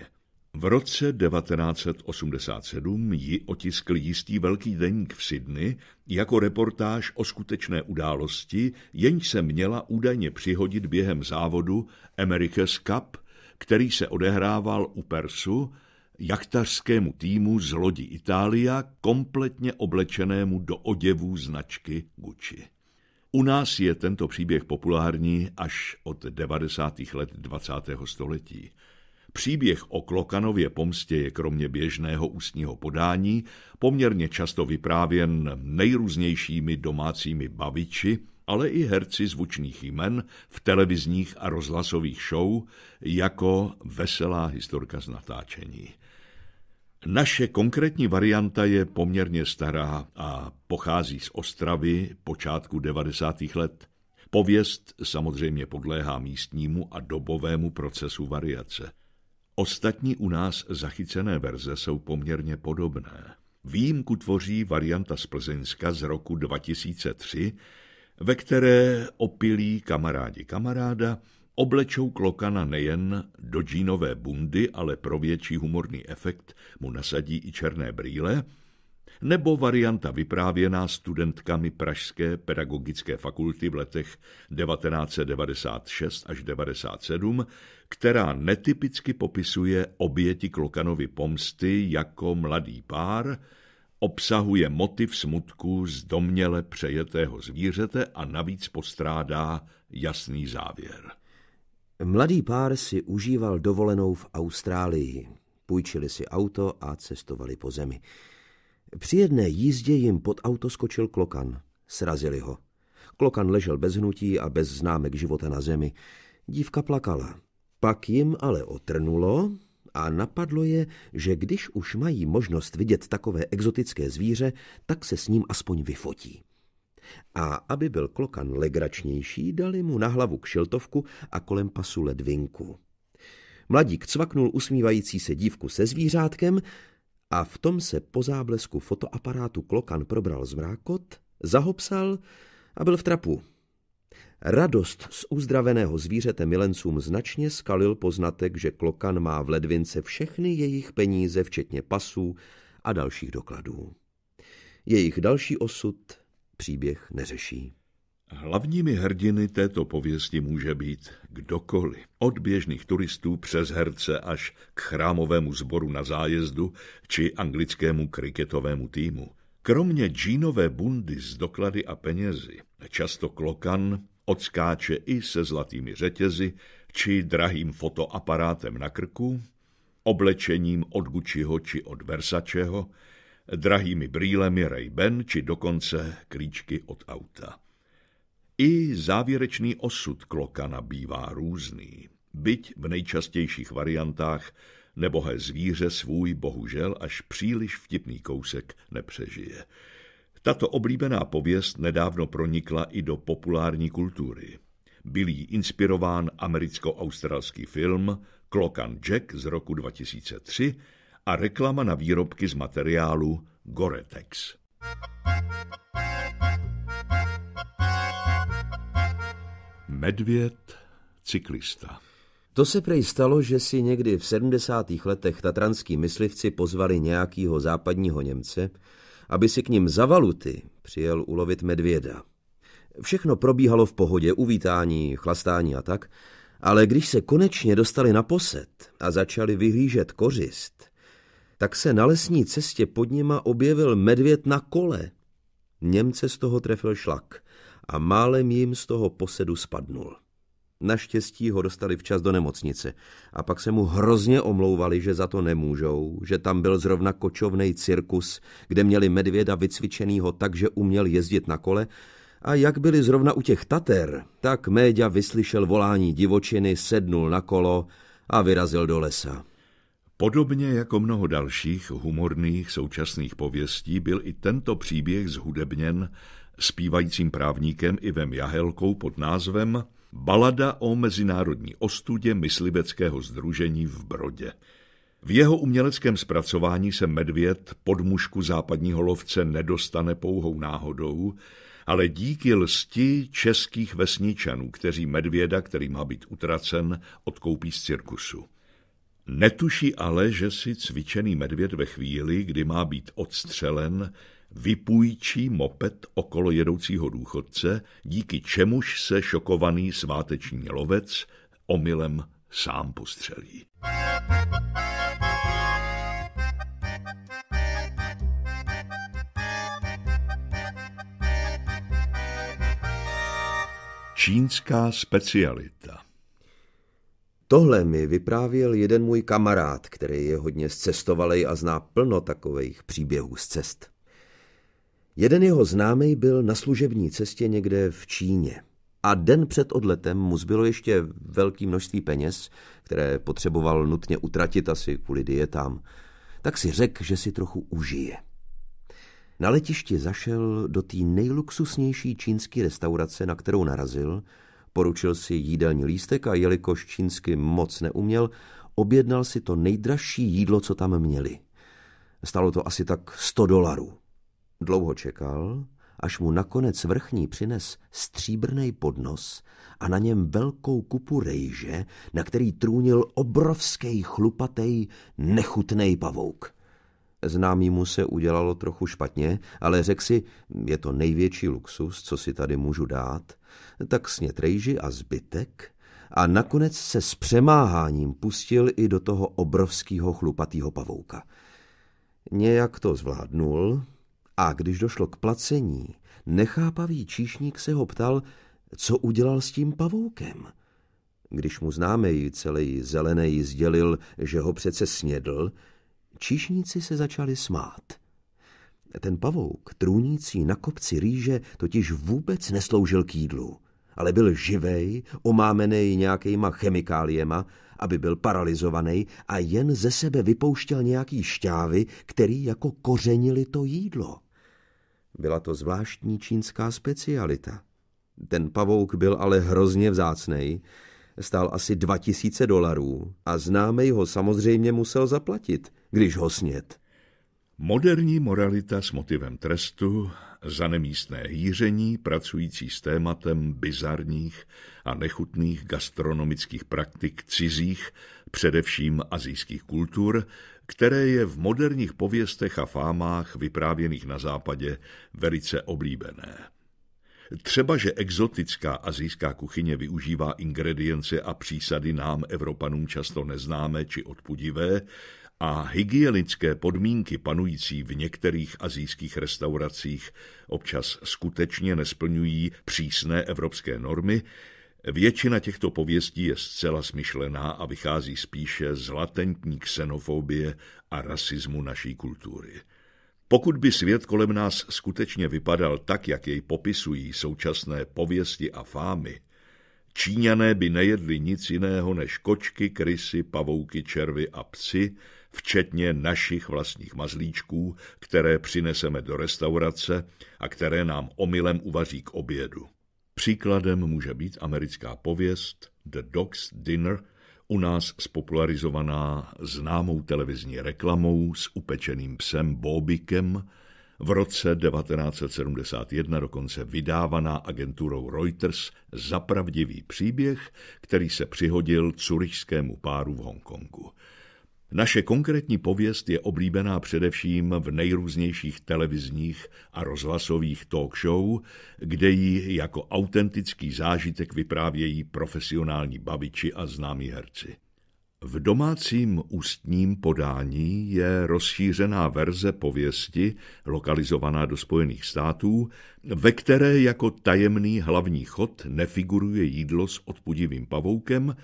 V roce 1987 ji otiskl jistý velký deník v Sydney jako reportáž o skutečné události, jenž se měla údajně přihodit během závodu America's Cup, který se odehrával u Persu, jaktařskému týmu z lodi Itália, kompletně oblečenému do oděvů značky Gucci. U nás je tento příběh populární až od 90. let 20. století. Příběh o Klokanově pomstě je kromě běžného ústního podání poměrně často vyprávěn nejrůznějšími domácími baviči, ale i herci zvučných jmen v televizních a rozhlasových show jako veselá historka z natáčení. Naše konkrétní varianta je poměrně stará a pochází z Ostravy počátku 90. let. Pověst samozřejmě podléhá místnímu a dobovému procesu variace. Ostatní u nás zachycené verze jsou poměrně podobné. Výjimku tvoří varianta z Plzeňska z roku 2003, ve které opilí kamarádi kamaráda Oblečou klokana nejen do džínové bundy, ale pro větší humorný efekt mu nasadí i černé brýle, nebo varianta vyprávěná studentkami Pražské pedagogické fakulty v letech 1996 až 1997, která netypicky popisuje oběti Klokanovy pomsty jako mladý pár, obsahuje motiv smutku z domněle přejetého zvířete a navíc postrádá jasný závěr. Mladý pár si užíval dovolenou v Austrálii. Půjčili si auto a cestovali po zemi. Při jedné jízdě jim pod auto skočil klokan. Srazili ho. Klokan ležel bez hnutí a bez známek života na zemi. Dívka plakala. Pak jim ale otrnulo a napadlo je, že když už mají možnost vidět takové exotické zvíře, tak se s ním aspoň vyfotí. A aby byl klokan legračnější, dali mu na hlavu kšiltovku a kolem pasu ledvinku. Mladík cvaknul usmívající se dívku se zvířátkem a v tom se po záblesku fotoaparátu klokan probral z mrákot, zahopsal a byl v trapu. Radost z uzdraveného zvířete milencům značně skalil poznatek, že klokan má v ledvince všechny jejich peníze, včetně pasů a dalších dokladů. Jejich další osud příběh neřeší. Hlavními hrdiny této pověsti může být kdokoliv. Od běžných turistů přes herce až k chrámovému sboru na zájezdu či anglickému kriketovému týmu. Kromě džínové bundy s doklady a penězi, často klokan, odskáče i se zlatými řetězy či drahým fotoaparátem na krku, oblečením od Gucciho či od Versačeho, drahými brýlemi ray či dokonce klíčky od auta. I závěrečný osud klokana bývá různý, byť v nejčastějších variantách nebohé zvíře svůj bohužel až příliš vtipný kousek nepřežije. Tato oblíbená pověst nedávno pronikla i do populární kultury. Byl jí inspirován americko-australský film Klokan Jack z roku 2003, a reklama na výrobky z materiálu Goretex. Medvěd, cyklista. To se prej stalo, že si někdy v 70. letech tatranský myslivci pozvali nějakýho západního Němce, aby si k ním za valuty přijel ulovit medvěda. Všechno probíhalo v pohodě, uvítání, chlastání a tak, ale když se konečně dostali na posed a začali vyhlížet kořist, tak se na lesní cestě pod nima objevil medvěd na kole. Němce z toho trefil šlak a málem jim z toho posedu spadnul. Naštěstí ho dostali včas do nemocnice a pak se mu hrozně omlouvali, že za to nemůžou, že tam byl zrovna kočovnej cirkus, kde měli medvěda vycvičenýho tak, že uměl jezdit na kole a jak byli zrovna u těch Tater, tak Méďa vyslyšel volání divočiny, sednul na kolo a vyrazil do lesa. Podobně jako mnoho dalších humorných současných pověstí byl i tento příběh zhudebněn zpívajícím právníkem Ivem Jahelkou pod názvem Balada o mezinárodní ostudě mysliveckého združení v Brodě. V jeho uměleckém zpracování se medvěd pod mušku západního lovce nedostane pouhou náhodou, ale díky lsti českých vesničanů, kteří medvěda, který má být utracen, odkoupí z cirkusu. Netuší ale, že si cvičený medvěd ve chvíli, kdy má být odstřelen, vypůjčí moped okolo jedoucího důchodce, díky čemuž se šokovaný sváteční lovec omylem sám postřelí. Čínská specialita Tohle mi vyprávěl jeden můj kamarád, který je hodně zcestovalej a zná plno takových příběhů z cest. Jeden jeho známý byl na služební cestě někde v Číně. A den před odletem mu zbylo ještě velké množství peněz, které potřeboval nutně utratit asi kvůli dietám. Tak si řekl, že si trochu užije. Na letišti zašel do té nejluxusnější čínské restaurace, na kterou narazil – Poručil si jídelní lístek a jelikož čínsky moc neuměl, objednal si to nejdražší jídlo, co tam měli. Stalo to asi tak 100 dolarů. Dlouho čekal, až mu nakonec vrchní přines stříbrný podnos a na něm velkou kupu rejže, na který trůnil obrovský chlupatej, nechutný pavouk. Známý mu se udělalo trochu špatně, ale řekl si, je to největší luxus, co si tady můžu dát tak sněd rejži a zbytek a nakonec se s přemáháním pustil i do toho obrovského chlupatého pavouka. Nějak to zvládnul a když došlo k placení, nechápavý číšník se ho ptal, co udělal s tím pavoukem. Když mu známej celý zelený sdělil, že ho přece snědl, číšníci se začali smát. Ten pavouk, trůnící na kopci rýže, totiž vůbec nesloužil k jídlu, ale byl živej, omámený nějakýma chemikáliema, aby byl paralizovaný a jen ze sebe vypouštěl nějaký šťávy, který jako kořenili to jídlo. Byla to zvláštní čínská specialita. Ten pavouk byl ale hrozně vzácný, stál asi 2000 dolarů a známej ho samozřejmě musel zaplatit, když ho snět. Moderní moralita s motivem trestu za nemístné hýření pracující s tématem bizarních a nechutných gastronomických praktik cizích, především azijských kultur, které je v moderních pověstech a fámách vyprávěných na západě velice oblíbené. Třeba, že exotická azijská kuchyně využívá ingredience a přísady nám, Evropanům, často neznámé či odpudivé, a hygienické podmínky panující v některých azijských restauracích občas skutečně nesplňují přísné evropské normy, většina těchto pověstí je zcela smyšlená a vychází spíše z latentní xenofobie a rasismu naší kultury. Pokud by svět kolem nás skutečně vypadal tak, jak jej popisují současné pověsti a fámy, Číňané by nejedli nic jiného než kočky, krysy, pavouky, červy a psy, včetně našich vlastních mazlíčků, které přineseme do restaurace a které nám omylem uvaří k obědu. Příkladem může být americká pověst The Dogs Dinner, u nás spopularizovaná známou televizní reklamou s upečeným psem Bobikem, v roce 1971 dokonce vydávaná agenturou Reuters za pravdivý příběh, který se přihodil curišskému páru v Hongkongu. Naše konkrétní pověst je oblíbená především v nejrůznějších televizních a rozhlasových talk show, kde ji jako autentický zážitek vyprávějí profesionální babiči a známí herci. V domácím ústním podání je rozšířená verze pověsti, lokalizovaná do Spojených států, ve které jako tajemný hlavní chod nefiguruje jídlo s odpudivým pavoukem,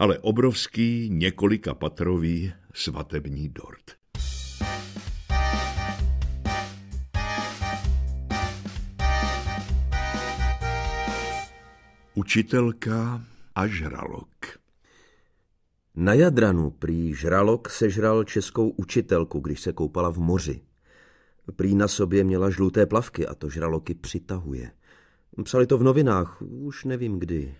ale obrovský několika patrový svatební dort. Učitelka a žralok Na Jadranu prý žralok sežral českou učitelku, když se koupala v moři. Prý na sobě měla žluté plavky a to žraloky přitahuje. Psali to v novinách, už nevím kdy.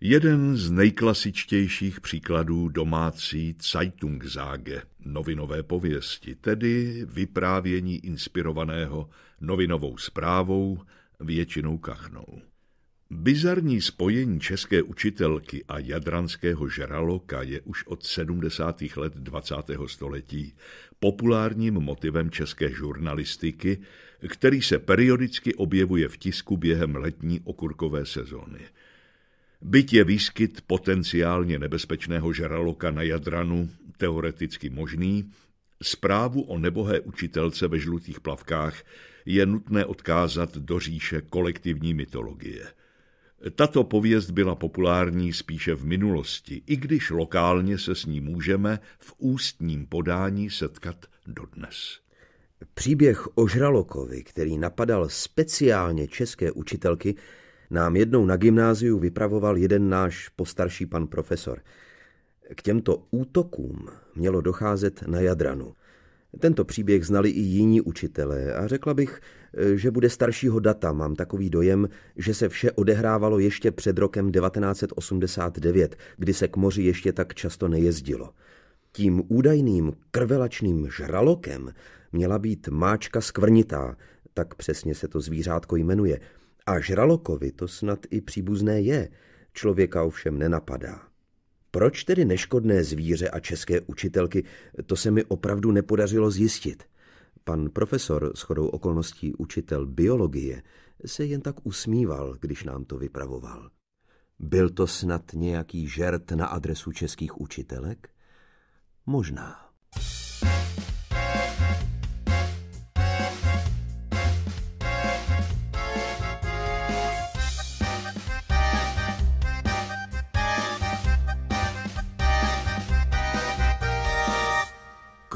Jeden z nejklasičtějších příkladů domácí Zeitungsage, novinové pověsti, tedy vyprávění inspirovaného novinovou zprávou, většinou kachnou. Bizarní spojení české učitelky a jadranského žraloka je už od 70. let 20. století populárním motivem české žurnalistiky, který se periodicky objevuje v tisku během letní okurkové sezóny – Byť je výskyt potenciálně nebezpečného žraloka na Jadranu teoreticky možný, zprávu o nebohé učitelce ve žlutých plavkách je nutné odkázat do říše kolektivní mytologie. Tato pověst byla populární spíše v minulosti, i když lokálně se s ní můžeme v ústním podání setkat dodnes. Příběh o žralokovi, který napadal speciálně české učitelky, nám jednou na gymnáziu vypravoval jeden náš postarší pan profesor. K těmto útokům mělo docházet na Jadranu. Tento příběh znali i jiní učitelé a řekla bych, že bude staršího data. Mám takový dojem, že se vše odehrávalo ještě před rokem 1989, kdy se k moři ještě tak často nejezdilo. Tím údajným krvelačným žralokem měla být máčka skvrnitá, tak přesně se to zvířátko jmenuje – a žralokovi to snad i příbuzné je, člověka ovšem nenapadá. Proč tedy neškodné zvíře a české učitelky, to se mi opravdu nepodařilo zjistit. Pan profesor, shodou okolností učitel biologie, se jen tak usmíval, když nám to vypravoval. Byl to snad nějaký žert na adresu českých učitelek? Možná.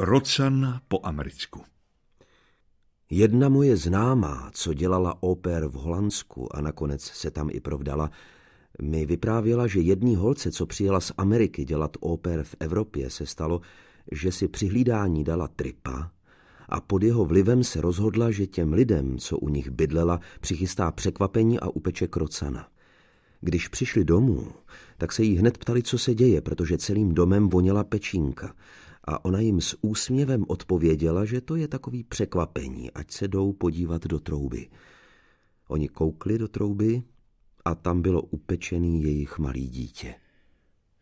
Krocan po Americku. Jedna moje známá, co dělala oper v Holandsku a nakonec se tam i provdala, mi vyprávěla, že jední holce, co přijela z Ameriky dělat oper v Evropě, se stalo, že si přihlídání dala tripa a pod jeho vlivem se rozhodla, že těm lidem, co u nich bydlela, přichystá překvapení a upeče krocana. Když přišli domů, tak se jí hned ptali, co se děje, protože celým domem voněla pečínka a ona jim s úsměvem odpověděla, že to je takový překvapení, ať se jdou podívat do trouby. Oni koukli do trouby a tam bylo upečený jejich malý dítě.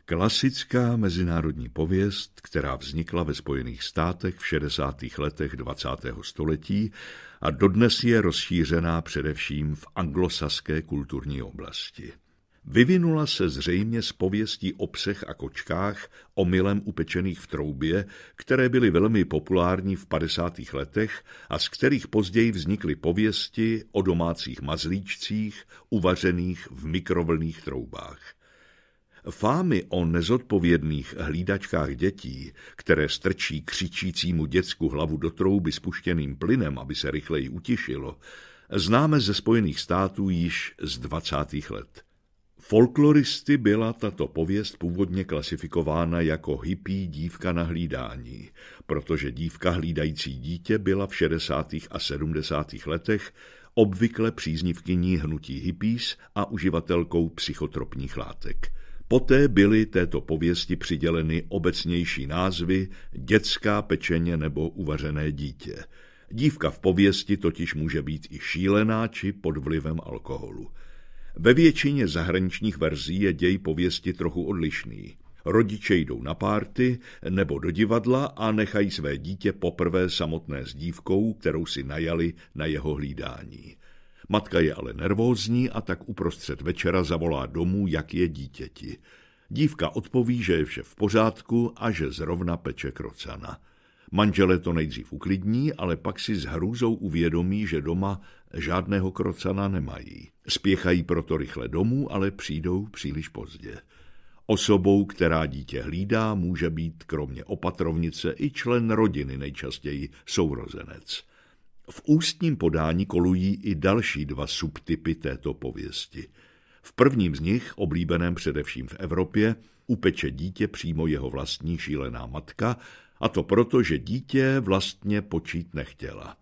Klasická mezinárodní pověst, která vznikla ve Spojených státech v 60. letech 20. století a dodnes je rozšířená především v anglosaské kulturní oblasti vyvinula se zřejmě z pověstí o psech a kočkách omylem upečených v troubě, které byly velmi populární v 50. letech a z kterých později vznikly pověsti o domácích mazlíčcích uvařených v mikrovlných troubách. Fámy o nezodpovědných hlídačkách dětí, které strčí křičícímu děcku hlavu do trouby spuštěným plynem, aby se rychleji utišilo, známe ze Spojených států již z 20. let. Folkloristy byla tato pověst původně klasifikována jako hippí dívka na hlídání, protože dívka hlídající dítě byla v 60. a 70. letech obvykle příznivkyní hnutí hippies a uživatelkou psychotropních látek. Poté byly této pověsti přiděleny obecnější názvy dětská pečeně nebo uvařené dítě. Dívka v pověsti totiž může být i šílená či pod vlivem alkoholu. Ve většině zahraničních verzí je děj pověsti trochu odlišný. Rodiče jdou na párty nebo do divadla a nechají své dítě poprvé samotné s dívkou, kterou si najali na jeho hlídání. Matka je ale nervózní a tak uprostřed večera zavolá domů, jak je dítěti. Dívka odpoví, že je vše v pořádku a že zrovna peče krocana. Manžele to nejdřív uklidní, ale pak si s hrůzou uvědomí, že doma žádného krocana nemají. Spěchají proto rychle domů, ale přijdou příliš pozdě. Osobou, která dítě hlídá, může být kromě opatrovnice i člen rodiny, nejčastěji sourozenec. V ústním podání kolují i další dva subtypy této pověsti. V prvním z nich, oblíbeném především v Evropě, upeče dítě přímo jeho vlastní šílená matka, a to proto, že dítě vlastně počít nechtěla.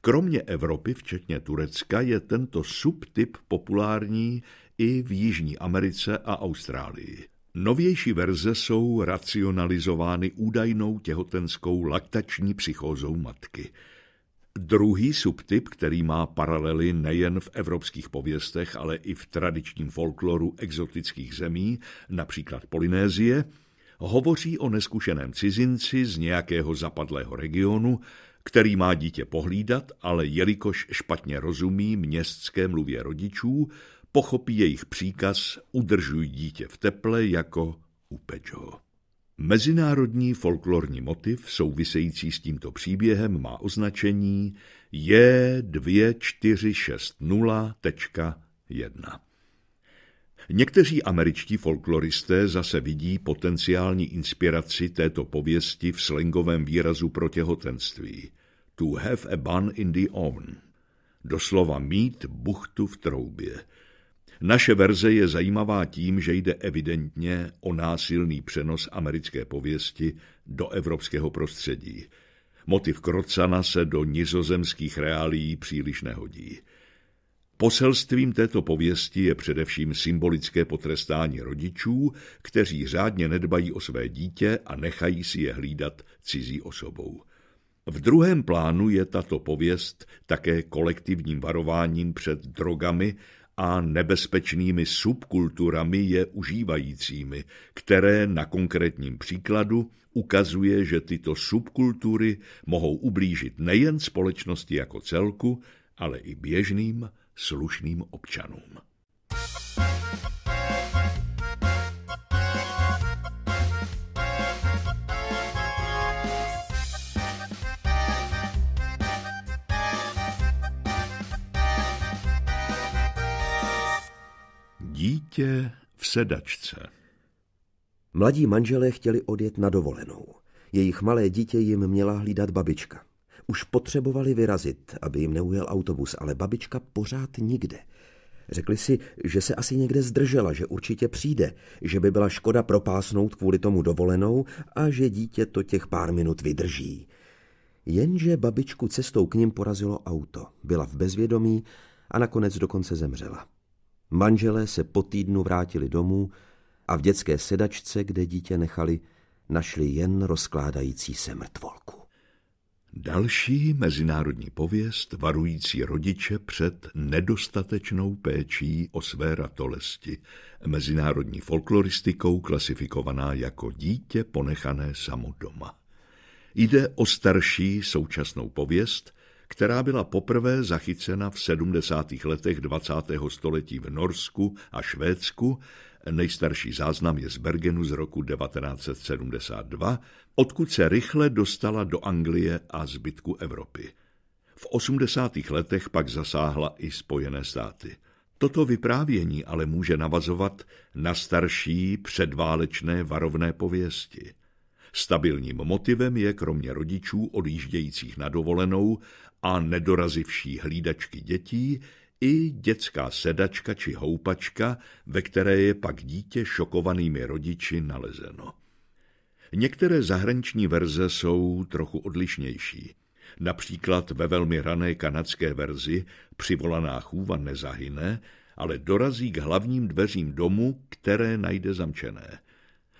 Kromě Evropy, včetně Turecka, je tento subtyp populární i v Jižní Americe a Austrálii. Novější verze jsou racionalizovány údajnou těhotenskou laktační psychózou matky. Druhý subtyp, který má paralely nejen v evropských pověstech, ale i v tradičním folkloru exotických zemí, například Polynézie, hovoří o neskušeném cizinci z nějakého zapadlého regionu, který má dítě pohlídat, ale jelikož špatně rozumí městské mluvě rodičů, pochopí jejich příkaz udržuj dítě v teple jako upeč ho. Mezinárodní folklorní motiv související s tímto příběhem má označení J2460.1. Někteří američtí folkloristé zase vidí potenciální inspiraci této pověsti v slangovém výrazu pro těhotenství. To have a bun in the oven. Doslova mít buchtu v troubě. Naše verze je zajímavá tím, že jde evidentně o násilný přenos americké pověsti do evropského prostředí. Motiv Krocana se do nizozemských reálií příliš nehodí. Poselstvím této pověsti je především symbolické potrestání rodičů, kteří řádně nedbají o své dítě a nechají si je hlídat cizí osobou. V druhém plánu je tato pověst také kolektivním varováním před drogami a nebezpečnými subkulturami je užívajícími, které na konkrétním příkladu ukazuje, že tyto subkultury mohou ublížit nejen společnosti jako celku, ale i běžným slušným občanům. dítě v sedačce. Mladí manželé chtěli odjet na dovolenou. Jejich malé dítě jim měla hlídat babička. Už potřebovali vyrazit, aby jim neujel autobus, ale babička pořád nikde. Řekli si, že se asi někde zdržela, že určitě přijde, že by byla škoda propásnout kvůli tomu dovolenou a že dítě to těch pár minut vydrží. Jenže babičku cestou k ním porazilo auto, byla v bezvědomí a nakonec dokonce zemřela. Manželé se po týdnu vrátili domů a v dětské sedačce, kde dítě nechali, našli jen rozkládající se mrtvolku. Další mezinárodní pověst varující rodiče před nedostatečnou péčí o své ratolesti, mezinárodní folkloristikou klasifikovaná jako dítě ponechané samo doma. Jde o starší současnou pověst, která byla poprvé zachycena v 70. letech 20. století v Norsku a Švédsku, nejstarší záznam je z Bergenu z roku 1972, odkud se rychle dostala do Anglie a zbytku Evropy. V 80. letech pak zasáhla i Spojené státy. Toto vyprávění ale může navazovat na starší předválečné varovné pověsti – Stabilním motivem je kromě rodičů odjíždějících na dovolenou a nedorazivší hlídačky dětí i dětská sedačka či houpačka, ve které je pak dítě šokovanými rodiči nalezeno. Některé zahraniční verze jsou trochu odlišnější. Například ve velmi rané kanadské verzi přivolaná chůva nezahyne, ale dorazí k hlavním dveřím domu, které najde zamčené –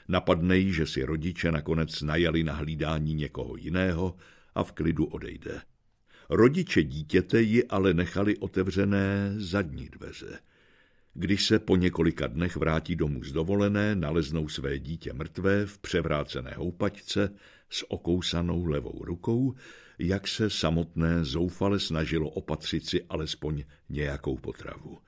Napadne jí, že si rodiče nakonec najali na hlídání někoho jiného a v klidu odejde. Rodiče dítěte ji ale nechali otevřené zadní dveře. Když se po několika dnech vrátí domů z dovolené, naleznou své dítě mrtvé v převrácené houpačce s okousanou levou rukou, jak se samotné zoufale snažilo opatřit si alespoň nějakou potravu.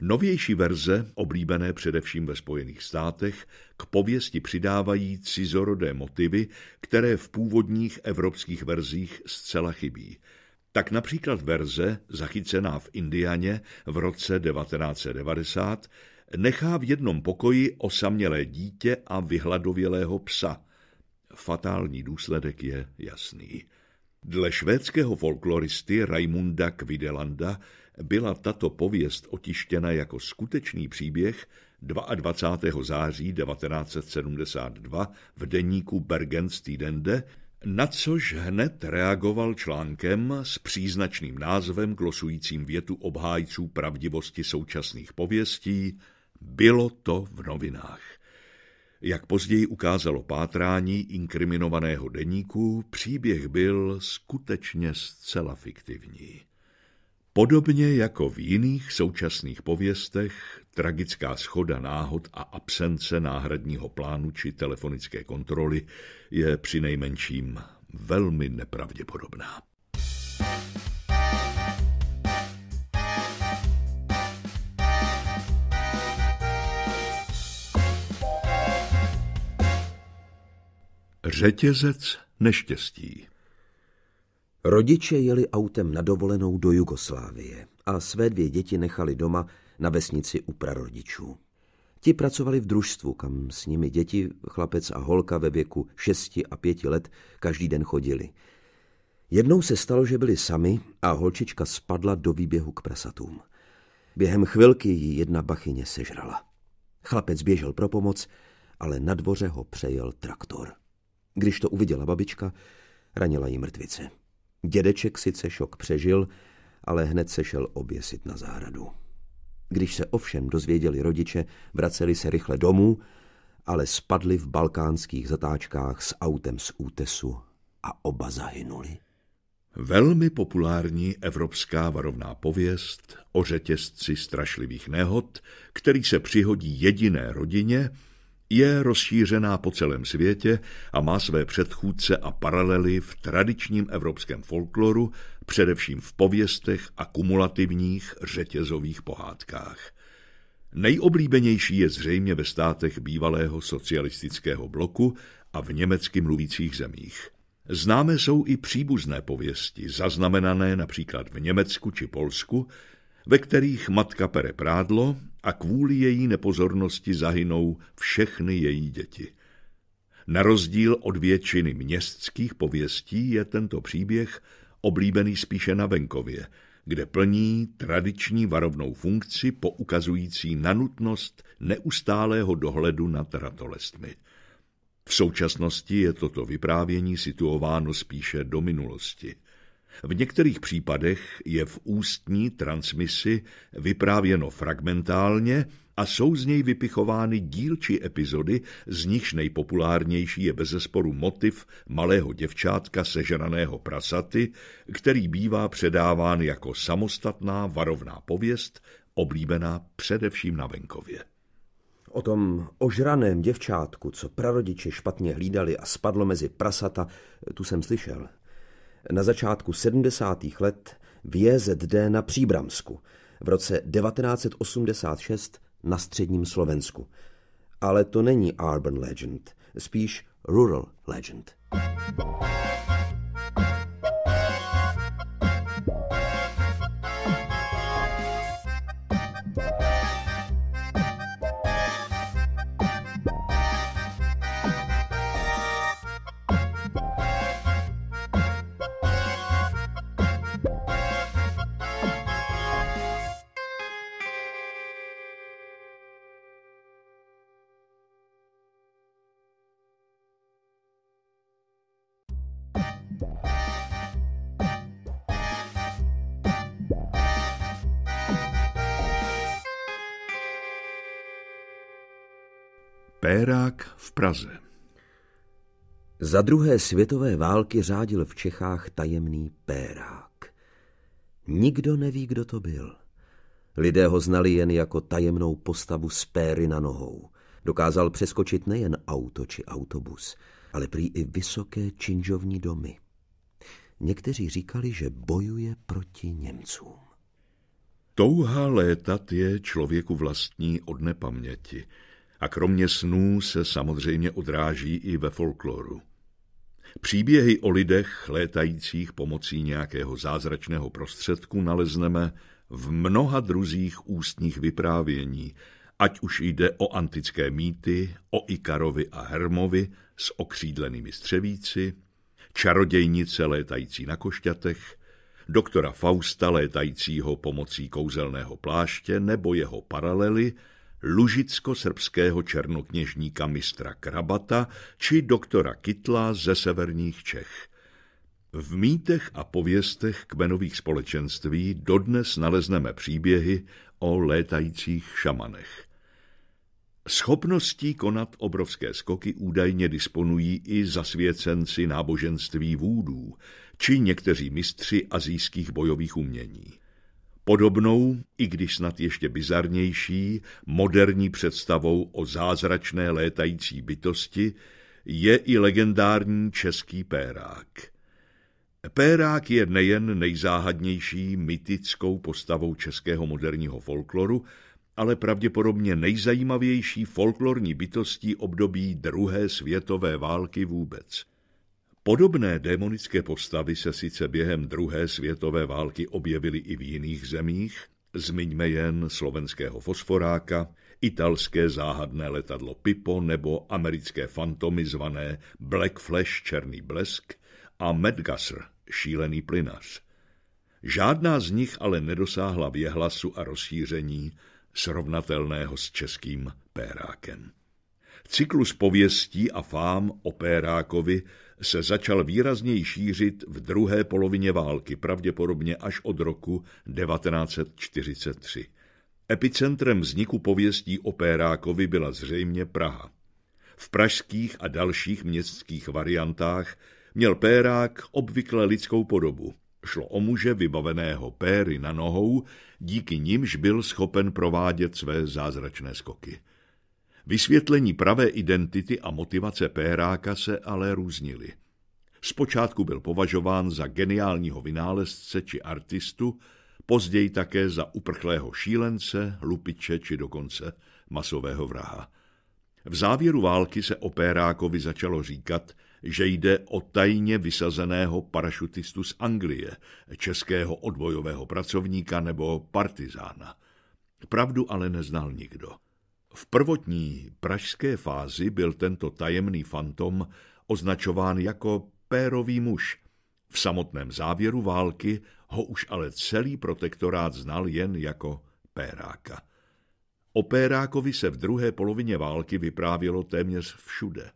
Novější verze, oblíbené především ve Spojených státech, k pověsti přidávají cizorodé motivy, které v původních evropských verzích zcela chybí. Tak například verze, zachycená v Indianě v roce 1990, nechá v jednom pokoji osamělé dítě a vyhladovělého psa. Fatální důsledek je jasný. Dle švédského folkloristy Raimunda Kvidelanda byla tato pověst otištěna jako skutečný příběh 22. září 1972 v deníku Bergens Tidende, na což hned reagoval článkem s příznačným názvem glosujícím větu obhájců pravdivosti současných pověstí Bylo to v novinách. Jak později ukázalo pátrání inkriminovaného deníku, příběh byl skutečně zcela fiktivní. Podobně jako v jiných současných pověstech, tragická schoda náhod a absence náhradního plánu či telefonické kontroly je při nejmenším velmi nepravděpodobná. Řetězec neštěstí Rodiče jeli autem na dovolenou do Jugoslávie a své dvě děti nechali doma na vesnici u prarodičů. Ti pracovali v družstvu, kam s nimi děti, chlapec a holka ve věku 6 a 5 let každý den chodili. Jednou se stalo, že byli sami a holčička spadla do výběhu k prasatům. Během chvilky ji jedna bachyně sežrala. Chlapec běžel pro pomoc, ale na dvoře ho přejel traktor. Když to uviděla babička, ranila ji mrtvice. Dědeček sice šok přežil, ale hned se šel oběsit na zahradu. Když se ovšem dozvěděli rodiče, vraceli se rychle domů, ale spadli v balkánských zatáčkách s autem z útesu a oba zahynuli. Velmi populární evropská varovná pověst o řetězci strašlivých nehod, který se přihodí jediné rodině, je rozšířená po celém světě a má své předchůdce a paralely v tradičním evropském folkloru, především v pověstech a kumulativních řetězových pohádkách. Nejoblíbenější je zřejmě ve státech bývalého socialistického bloku a v německy mluvících zemích. Známé jsou i příbuzné pověsti, zaznamenané například v Německu či Polsku, ve kterých matka pere prádlo a kvůli její nepozornosti zahynou všechny její děti. Na rozdíl od většiny městských pověstí je tento příběh oblíbený spíše na venkově, kde plní tradiční varovnou funkci poukazující na nutnost neustálého dohledu nad ratolestmi. V současnosti je toto vyprávění situováno spíše do minulosti. V některých případech je v ústní transmisi vyprávěno fragmentálně a jsou z něj vypichovány dílčí epizody, z nichž nejpopulárnější je bezesporu motiv malého děvčátka sežraného prasaty, který bývá předáván jako samostatná varovná pověst, oblíbená především na venkově. O tom ožraném děvčátku, co prarodiče špatně hlídali a spadlo mezi prasata, tu jsem slyšel na začátku 70. let v JZD na Příbramsku, v roce 1986 na středním Slovensku. Ale to není urban legend, spíš rural legend. Pérák v Praze. Za druhé světové války řádil v Čechách tajemný Pérák. Nikdo neví, kdo to byl. Lidé ho znali jen jako tajemnou postavu s péry na nohou. Dokázal přeskočit nejen auto či autobus, ale prý i vysoké činžovní domy. Někteří říkali, že bojuje proti Němcům. Touha létat je člověku vlastní od nepaměti – a kromě snů se samozřejmě odráží i ve folkloru. Příběhy o lidech létajících pomocí nějakého zázračného prostředku nalezneme v mnoha druzích ústních vyprávění, ať už jde o antické mýty, o Ikarovi a Hermovi s okřídlenými střevíci, čarodějnice létající na košťatech, doktora Fausta létajícího pomocí kouzelného pláště nebo jeho paralely – lužicko-srbského černokněžníka mistra Krabata či doktora Kytla ze severních Čech. V mýtech a pověstech kmenových společenství dodnes nalezneme příběhy o létajících šamanech. Schopností konat obrovské skoky údajně disponují i zasvěcenci náboženství vůdů či někteří mistři azijských bojových umění. Podobnou, i když snad ještě bizarnější, moderní představou o zázračné létající bytosti je i legendární český pérák. Pérák je nejen nejzáhadnější mytickou postavou českého moderního folkloru, ale pravděpodobně nejzajímavější folklorní bytostí období druhé světové války vůbec – Podobné démonické postavy se sice během druhé světové války objevily i v jiných zemích, zmiňme jen slovenského fosforáka, italské záhadné letadlo Pipo nebo americké fantomy zvané Black Flash Černý blesk a Medgasr šílený plynař. Žádná z nich ale nedosáhla věhlasu a rozšíření srovnatelného s českým pérákem. Cyklus pověstí a fám o pérákovi se začal výrazněji šířit v druhé polovině války, pravděpodobně až od roku 1943. Epicentrem vzniku pověstí o Pérákovi byla zřejmě Praha. V pražských a dalších městských variantách měl Pérák obvykle lidskou podobu. Šlo o muže vybaveného péry na nohou, díky nimž byl schopen provádět své zázračné skoky. Vysvětlení pravé identity a motivace Péráka se ale různily. Zpočátku byl považován za geniálního vynálezce či artistu, později také za uprchlého šílence, lupiče či dokonce masového vraha. V závěru války se o Pérákovi začalo říkat, že jde o tajně vysazeného parašutistu z Anglie, českého odbojového pracovníka nebo partizána. Pravdu ale neznal nikdo – v prvotní pražské fázi byl tento tajemný fantom označován jako pérový muž. V samotném závěru války ho už ale celý protektorát znal jen jako péráka. O pérákovi se v druhé polovině války vyprávělo téměř všude.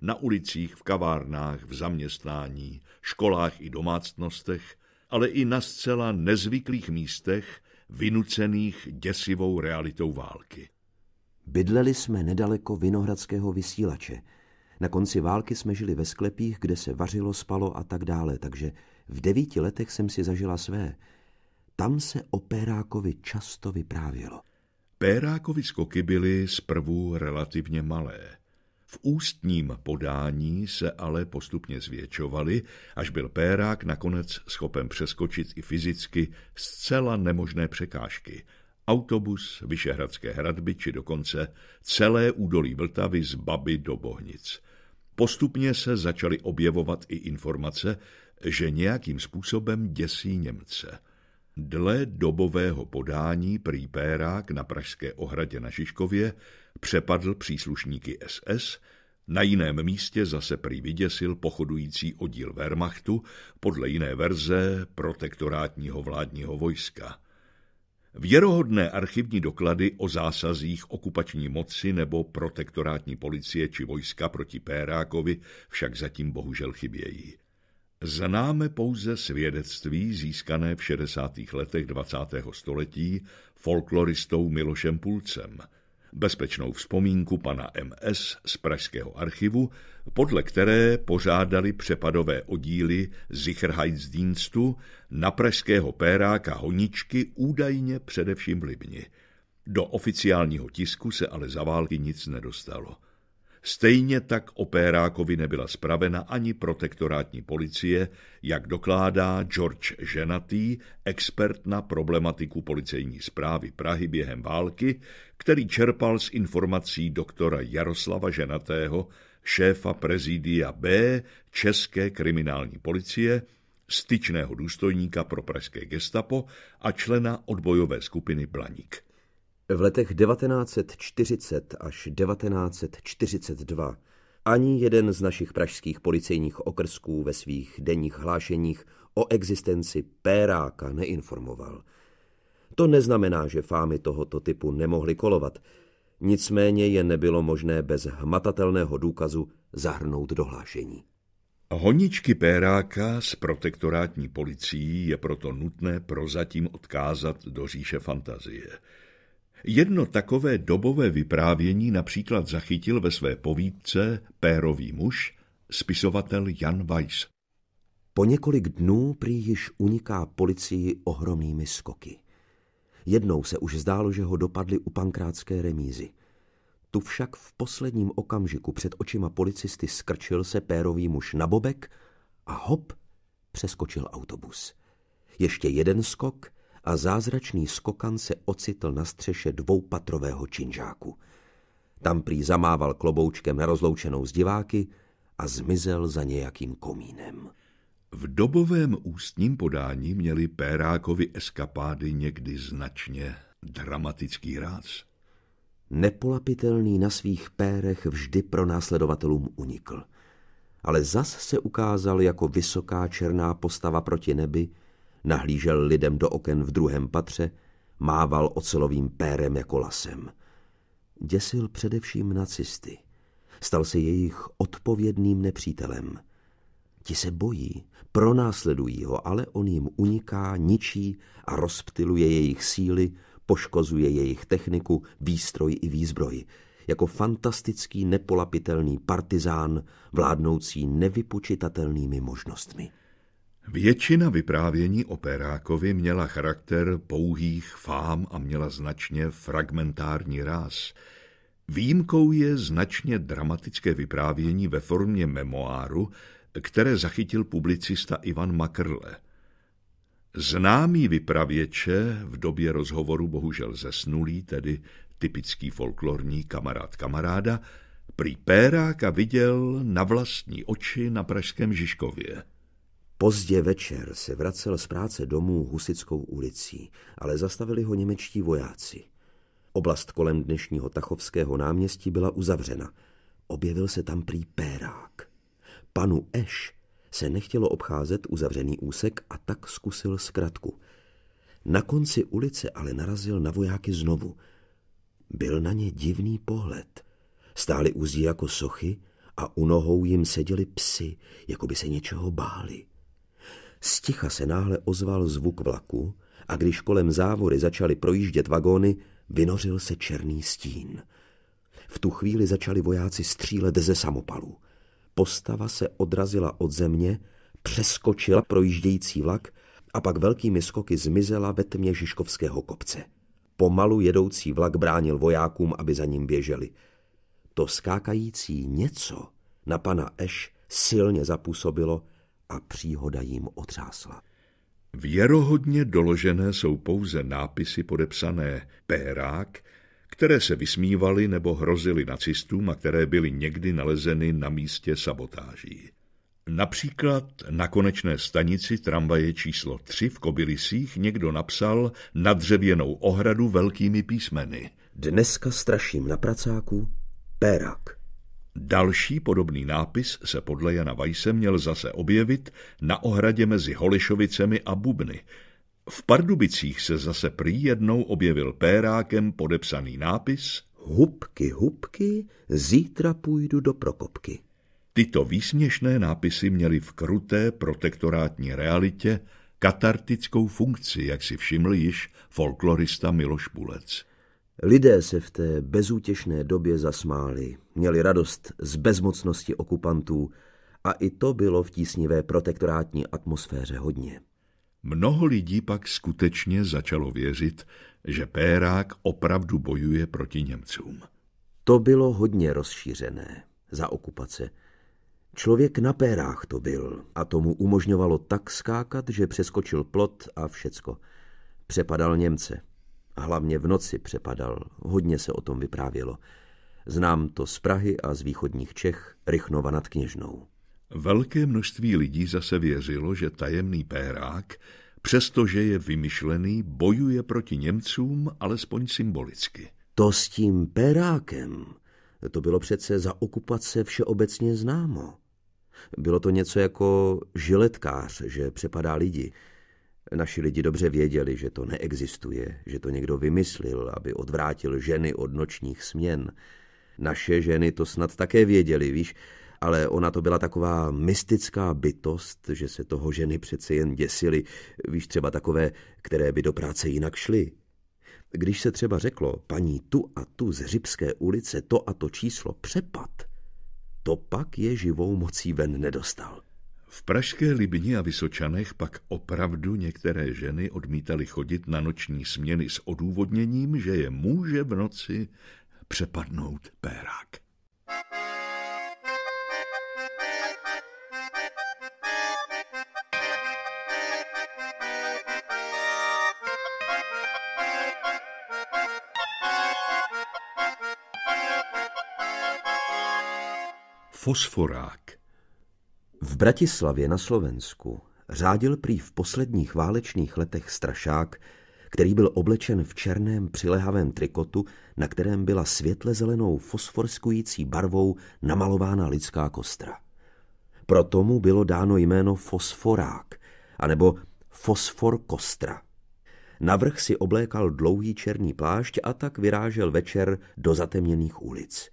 Na ulicích, v kavárnách, v zaměstnání, školách i domácnostech, ale i na zcela nezvyklých místech, vynucených děsivou realitou války. Bydleli jsme nedaleko Vinohradského vysílače. Na konci války jsme žili ve sklepích, kde se vařilo, spalo a tak dále, takže v devíti letech jsem si zažila své. Tam se o Pérákovi často vyprávělo. Pérákovi skoky byly zprvu relativně malé. V ústním podání se ale postupně zvětšovaly, až byl Pérák nakonec schopen přeskočit i fyzicky zcela nemožné překážky – autobus, Vyšehradské hradby či dokonce celé údolí Vltavy z Baby do Bohnic. Postupně se začaly objevovat i informace, že nějakým způsobem děsí Němce. Dle dobového podání prý Pérák na Pražské ohradě na Žižkově přepadl příslušníky SS, na jiném místě zase prý vyděsil pochodující oddíl Wehrmachtu, podle jiné verze protektorátního vládního vojska – Věrohodné archivní doklady o zásazích okupační moci nebo protektorátní policie či vojska proti Pérákovi však zatím bohužel chybějí. Známe pouze svědectví získané v 60. letech 20. století folkloristou Milošem Pulcem – bezpečnou vzpomínku pana MS z Pražského archivu, podle které pořádali přepadové oddíly Sicherheitsdienstu na pražského péráka Honičky údajně především v Libni. Do oficiálního tisku se ale za války nic nedostalo. Stejně tak o Pérákovi nebyla spravena ani protektorátní policie, jak dokládá George Ženatý, expert na problematiku policejní zprávy Prahy během války, který čerpal z informací doktora Jaroslava Ženatého, šéfa prezidia B České kriminální policie, styčného důstojníka pro pražské gestapo a člena odbojové skupiny Blaník. V letech 1940 až 1942 ani jeden z našich pražských policejních okrsků ve svých denních hlášeních o existenci péráka neinformoval. To neznamená, že fámy tohoto typu nemohly kolovat, nicméně je nebylo možné bez hmatatelného důkazu zahrnout do hlášení. Honičky Péráka s protektorátní policií je proto nutné prozatím odkázat do říše fantazie – Jedno takové dobové vyprávění například zachytil ve své povídce Pérový muž spisovatel Jan Weiss. Po několik dnů prý již uniká policii ohromnými skoky. Jednou se už zdálo, že ho dopadli u pankrátské remízy. Tu však v posledním okamžiku před očima policisty skrčil se pérový muž na bobek a hop, přeskočil autobus. Ještě jeden skok a zázračný skokan se ocitl na střeše dvoupatrového činžáku. Tam prý zamával kloboučkem na rozloučenou z diváky a zmizel za nějakým komínem. V dobovém ústním podání měli Pérákovi eskapády někdy značně dramatický ráz. Nepolapitelný na svých pérech vždy pro následovatelům unikl. Ale zas se ukázal jako vysoká černá postava proti nebi, nahlížel lidem do oken v druhém patře, mával ocelovým pérem jako lasem. Děsil především nacisty. Stal se jejich odpovědným nepřítelem. Ti se bojí, pronásledují ho, ale on jim uniká, ničí a rozptiluje jejich síly, poškozuje jejich techniku, výstroj i výzbroj. Jako fantastický nepolapitelný partizán, vládnoucí nevypočitatelnými možnostmi. Většina vyprávění o Perákovi měla charakter pouhých fám a měla značně fragmentární ráz. Výjimkou je značně dramatické vyprávění ve formě memoáru, které zachytil publicista Ivan Makrle. Známý vypravěče, v době rozhovoru bohužel zesnulý, tedy typický folklorní kamarád kamaráda, prý Péráka viděl na vlastní oči na pražském Žižkově. Pozdě večer se vracel z práce domů Husickou ulicí, ale zastavili ho němečtí vojáci. Oblast kolem dnešního Tachovského náměstí byla uzavřena. Objevil se tam prý pérák. Panu Eš se nechtělo obcházet uzavřený úsek a tak zkusil zkratku. Na konci ulice ale narazil na vojáky znovu. Byl na ně divný pohled. Stáli uzí jako sochy a u nohou jim seděli psy, jako by se něčeho báli. Sticha se náhle ozval zvuk vlaku a když kolem závory začaly projíždět vagóny, vynořil se černý stín. V tu chvíli začali vojáci střílet ze samopalů. Postava se odrazila od země, přeskočila projíždějící vlak a pak velkými skoky zmizela ve tmě Žižkovského kopce. Pomalu jedoucí vlak bránil vojákům, aby za ním běželi. To skákající něco na pana Eš silně zapůsobilo a příhoda jim otřásla. Věrohodně doložené jsou pouze nápisy podepsané Pérák, které se vysmívaly nebo hrozily nacistům a které byly někdy nalezeny na místě sabotáží. Například na konečné stanici tramvaje číslo 3 v Kobylisích někdo napsal na dřevěnou ohradu velkými písmeny. Dneska straším na pracáku Pérák. Další podobný nápis se podle Jana Vajse měl zase objevit na ohradě mezi Holešovicemi a Bubny. V Pardubicích se zase prý jednou objevil pérákem podepsaný nápis Hubky, hubky, zítra půjdu do Prokopky. Tyto výsměšné nápisy měly v kruté protektorátní realitě katartickou funkci, jak si všiml již folklorista Miloš Bulec. Lidé se v té bezútěšné době zasmáli měli radost z bezmocnosti okupantů a i to bylo v tísnivé protektorátní atmosféře hodně. Mnoho lidí pak skutečně začalo věřit, že Pérák opravdu bojuje proti Němcům. To bylo hodně rozšířené za okupace. Člověk na pérách to byl a tomu umožňovalo tak skákat, že přeskočil plot a všecko. Přepadal Němce. Hlavně v noci přepadal, hodně se o tom vyprávělo – Znám to z Prahy a z východních Čech, Rychnova nad Kněžnou. Velké množství lidí zase věřilo, že tajemný pérák, přestože je vymyšlený, bojuje proti Němcům alespoň symbolicky. To s tím Pérákem, to bylo přece za okupace všeobecně známo. Bylo to něco jako žiletkář, že přepadá lidi. Naši lidi dobře věděli, že to neexistuje, že to někdo vymyslil, aby odvrátil ženy od nočních směn – naše ženy to snad také věděly, víš, ale ona to byla taková mystická bytost, že se toho ženy přece jen děsily, víš, třeba takové, které by do práce jinak šly. Když se třeba řeklo, paní tu a tu z Řibské ulice to a to číslo přepad, to pak je živou mocí ven nedostal. V pražské Libni a Vysočanech pak opravdu některé ženy odmítaly chodit na noční směny s odůvodněním, že je může v noci přepadnout pérák. Fosforák V Bratislavě na Slovensku řádil prý v posledních válečných letech strašák který byl oblečen v černém přilehavém trikotu, na kterém byla světle zelenou fosforskující barvou namalována lidská kostra. Proto mu bylo dáno jméno fosforák, anebo fosfor kostra. Navrch si oblékal dlouhý černý plášť a tak vyrážel večer do zatemněných ulic.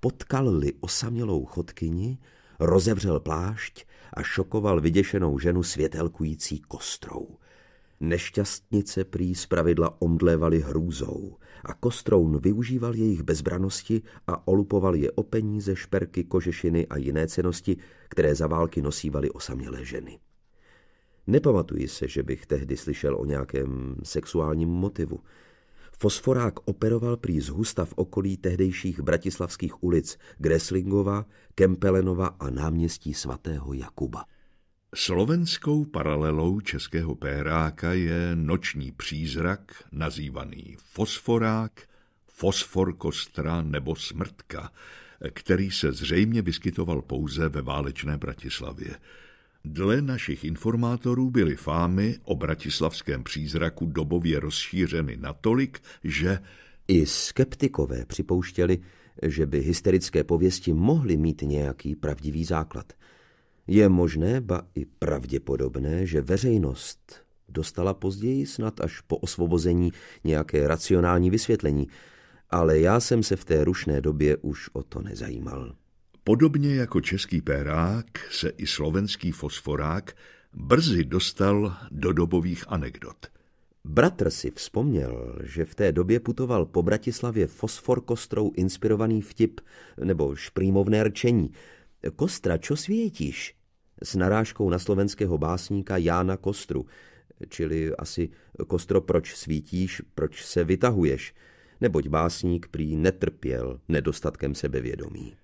Potkal-li osamělou chodkyni, rozevřel plášť a šokoval vyděšenou ženu světelkující kostrou – Nešťastnice prý zpravidla omdlévali hrůzou a Kostroun využíval jejich bezbranosti a olupoval je o peníze, šperky, kožešiny a jiné cenosti, které za války nosívaly osamělé ženy. Nepamatuji se, že bych tehdy slyšel o nějakém sexuálním motivu. Fosforák operoval prý z husta v okolí tehdejších bratislavských ulic Greslingova, Kempelenova a náměstí svatého Jakuba. Slovenskou paralelou českého péráka je noční přízrak, nazývaný fosforák, fosforkostra nebo smrtka, který se zřejmě vyskytoval pouze ve válečné Bratislavě. Dle našich informátorů byly fámy o bratislavském přízraku dobově rozšířeny natolik, že i skeptikové připouštěli, že by hysterické pověsti mohly mít nějaký pravdivý základ. Je možné, ba i pravděpodobné, že veřejnost dostala později snad až po osvobození nějaké racionální vysvětlení, ale já jsem se v té rušné době už o to nezajímal. Podobně jako český pérák se i slovenský fosforák brzy dostal do dobových anekdot. Bratr si vzpomněl, že v té době putoval po Bratislavě fosfor kostrou inspirovaný vtip nebo šprýmovné rčení. Kostra, čo světíš? s narážkou na slovenského básníka Jána Kostru, čili asi Kostro, proč svítíš, proč se vytahuješ, neboť básník prý netrpěl nedostatkem sebevědomí.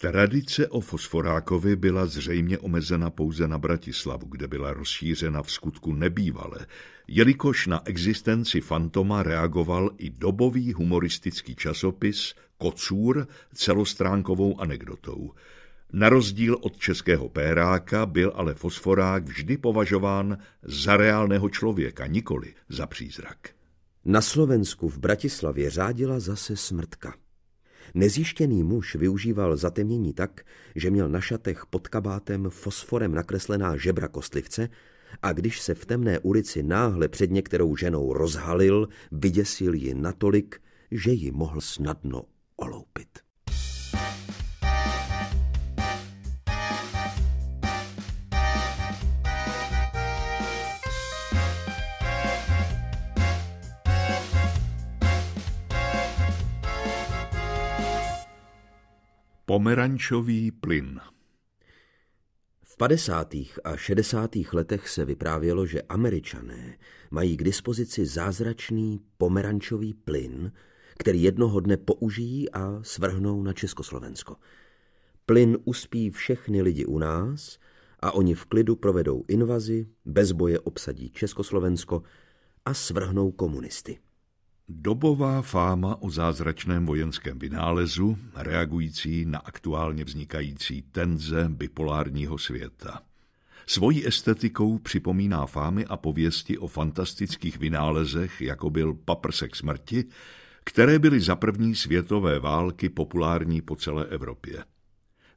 Tradice o Fosforákovi byla zřejmě omezena pouze na Bratislavu, kde byla rozšířena v skutku nebývale, jelikož na existenci fantoma reagoval i dobový humoristický časopis Kocůr celostránkovou anekdotou – na rozdíl od českého péráka byl ale fosforák vždy považován za reálného člověka, nikoli za přízrak. Na Slovensku v Bratislavě řádila zase smrtka. Nezjištěný muž využíval zatemnění tak, že měl na šatech pod kabátem fosforem nakreslená žebra kostlivce a když se v temné ulici náhle před některou ženou rozhalil, vyděsil ji natolik, že ji mohl snadno oloupit. Pomerančový plyn v 50. a 60. letech se vyprávělo, že američané mají k dispozici zázračný pomerančový plyn, který jednoho dne použijí a svrhnou na Československo. Plyn uspí všechny lidi u nás a oni v klidu provedou invazi, bez boje obsadí Československo a svrhnou komunisty. Dobová fáma o zázračném vojenském vynálezu, reagující na aktuálně vznikající tenze bipolárního světa. Svojí estetikou připomíná fámy a pověsti o fantastických vynálezech, jako byl paprsek smrti, které byly za první světové války populární po celé Evropě.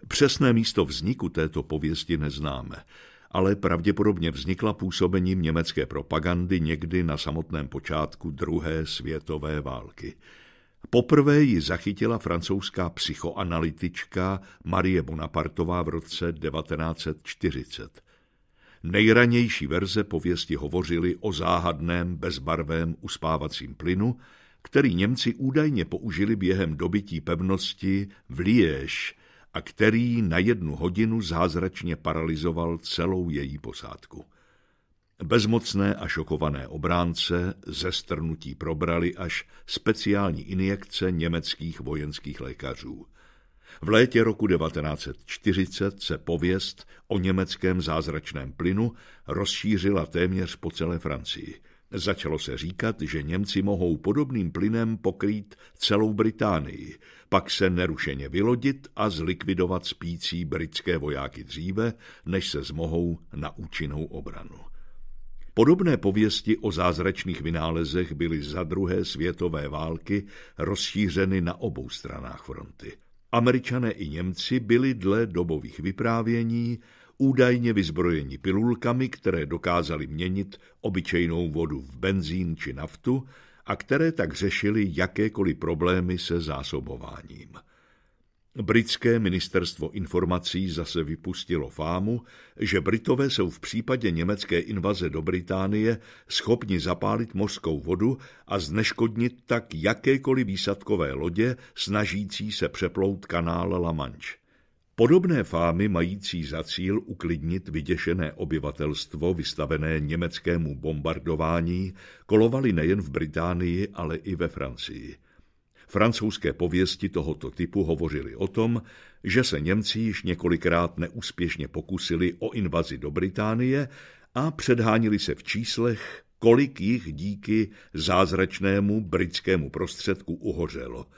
Přesné místo vzniku této pověsti neznáme ale pravděpodobně vznikla působením německé propagandy někdy na samotném počátku druhé světové války. Poprvé ji zachytila francouzská psychoanalytička Marie Bonapartová v roce 1940. Nejranější verze pověsti hovořily o záhadném bezbarvém uspávacím plynu, který Němci údajně použili během dobytí pevnosti v Liège a který na jednu hodinu zázračně paralizoval celou její posádku. Bezmocné a šokované obránce ze strnutí probrali až speciální injekce německých vojenských lékařů. V létě roku 1940 se pověst o německém zázračném plynu rozšířila téměř po celé Francii. Začalo se říkat, že Němci mohou podobným plynem pokrýt celou Británii, pak se nerušeně vylodit a zlikvidovat spící britské vojáky dříve, než se zmohou na účinnou obranu. Podobné pověsti o zázračných vynálezech byly za druhé světové války rozšířeny na obou stranách fronty. Američané i Němci byli dle dobových vyprávění údajně vyzbrojeni pilulkami, které dokázaly měnit obyčejnou vodu v benzín či naftu a které tak řešily jakékoliv problémy se zásobováním. Britské ministerstvo informací zase vypustilo fámu, že Britové jsou v případě německé invaze do Británie schopni zapálit mořskou vodu a zneškodnit tak jakékoliv výsadkové lodě snažící se přeplout kanál La Manche. Podobné fámy mající za cíl uklidnit vyděšené obyvatelstvo vystavené německému bombardování kolovaly nejen v Británii, ale i ve Francii. Francouzské pověsti tohoto typu hovořily o tom, že se Němci již několikrát neúspěšně pokusili o invazi do Británie a předhánili se v číslech, kolik jich díky zázračnému britskému prostředku uhořelo –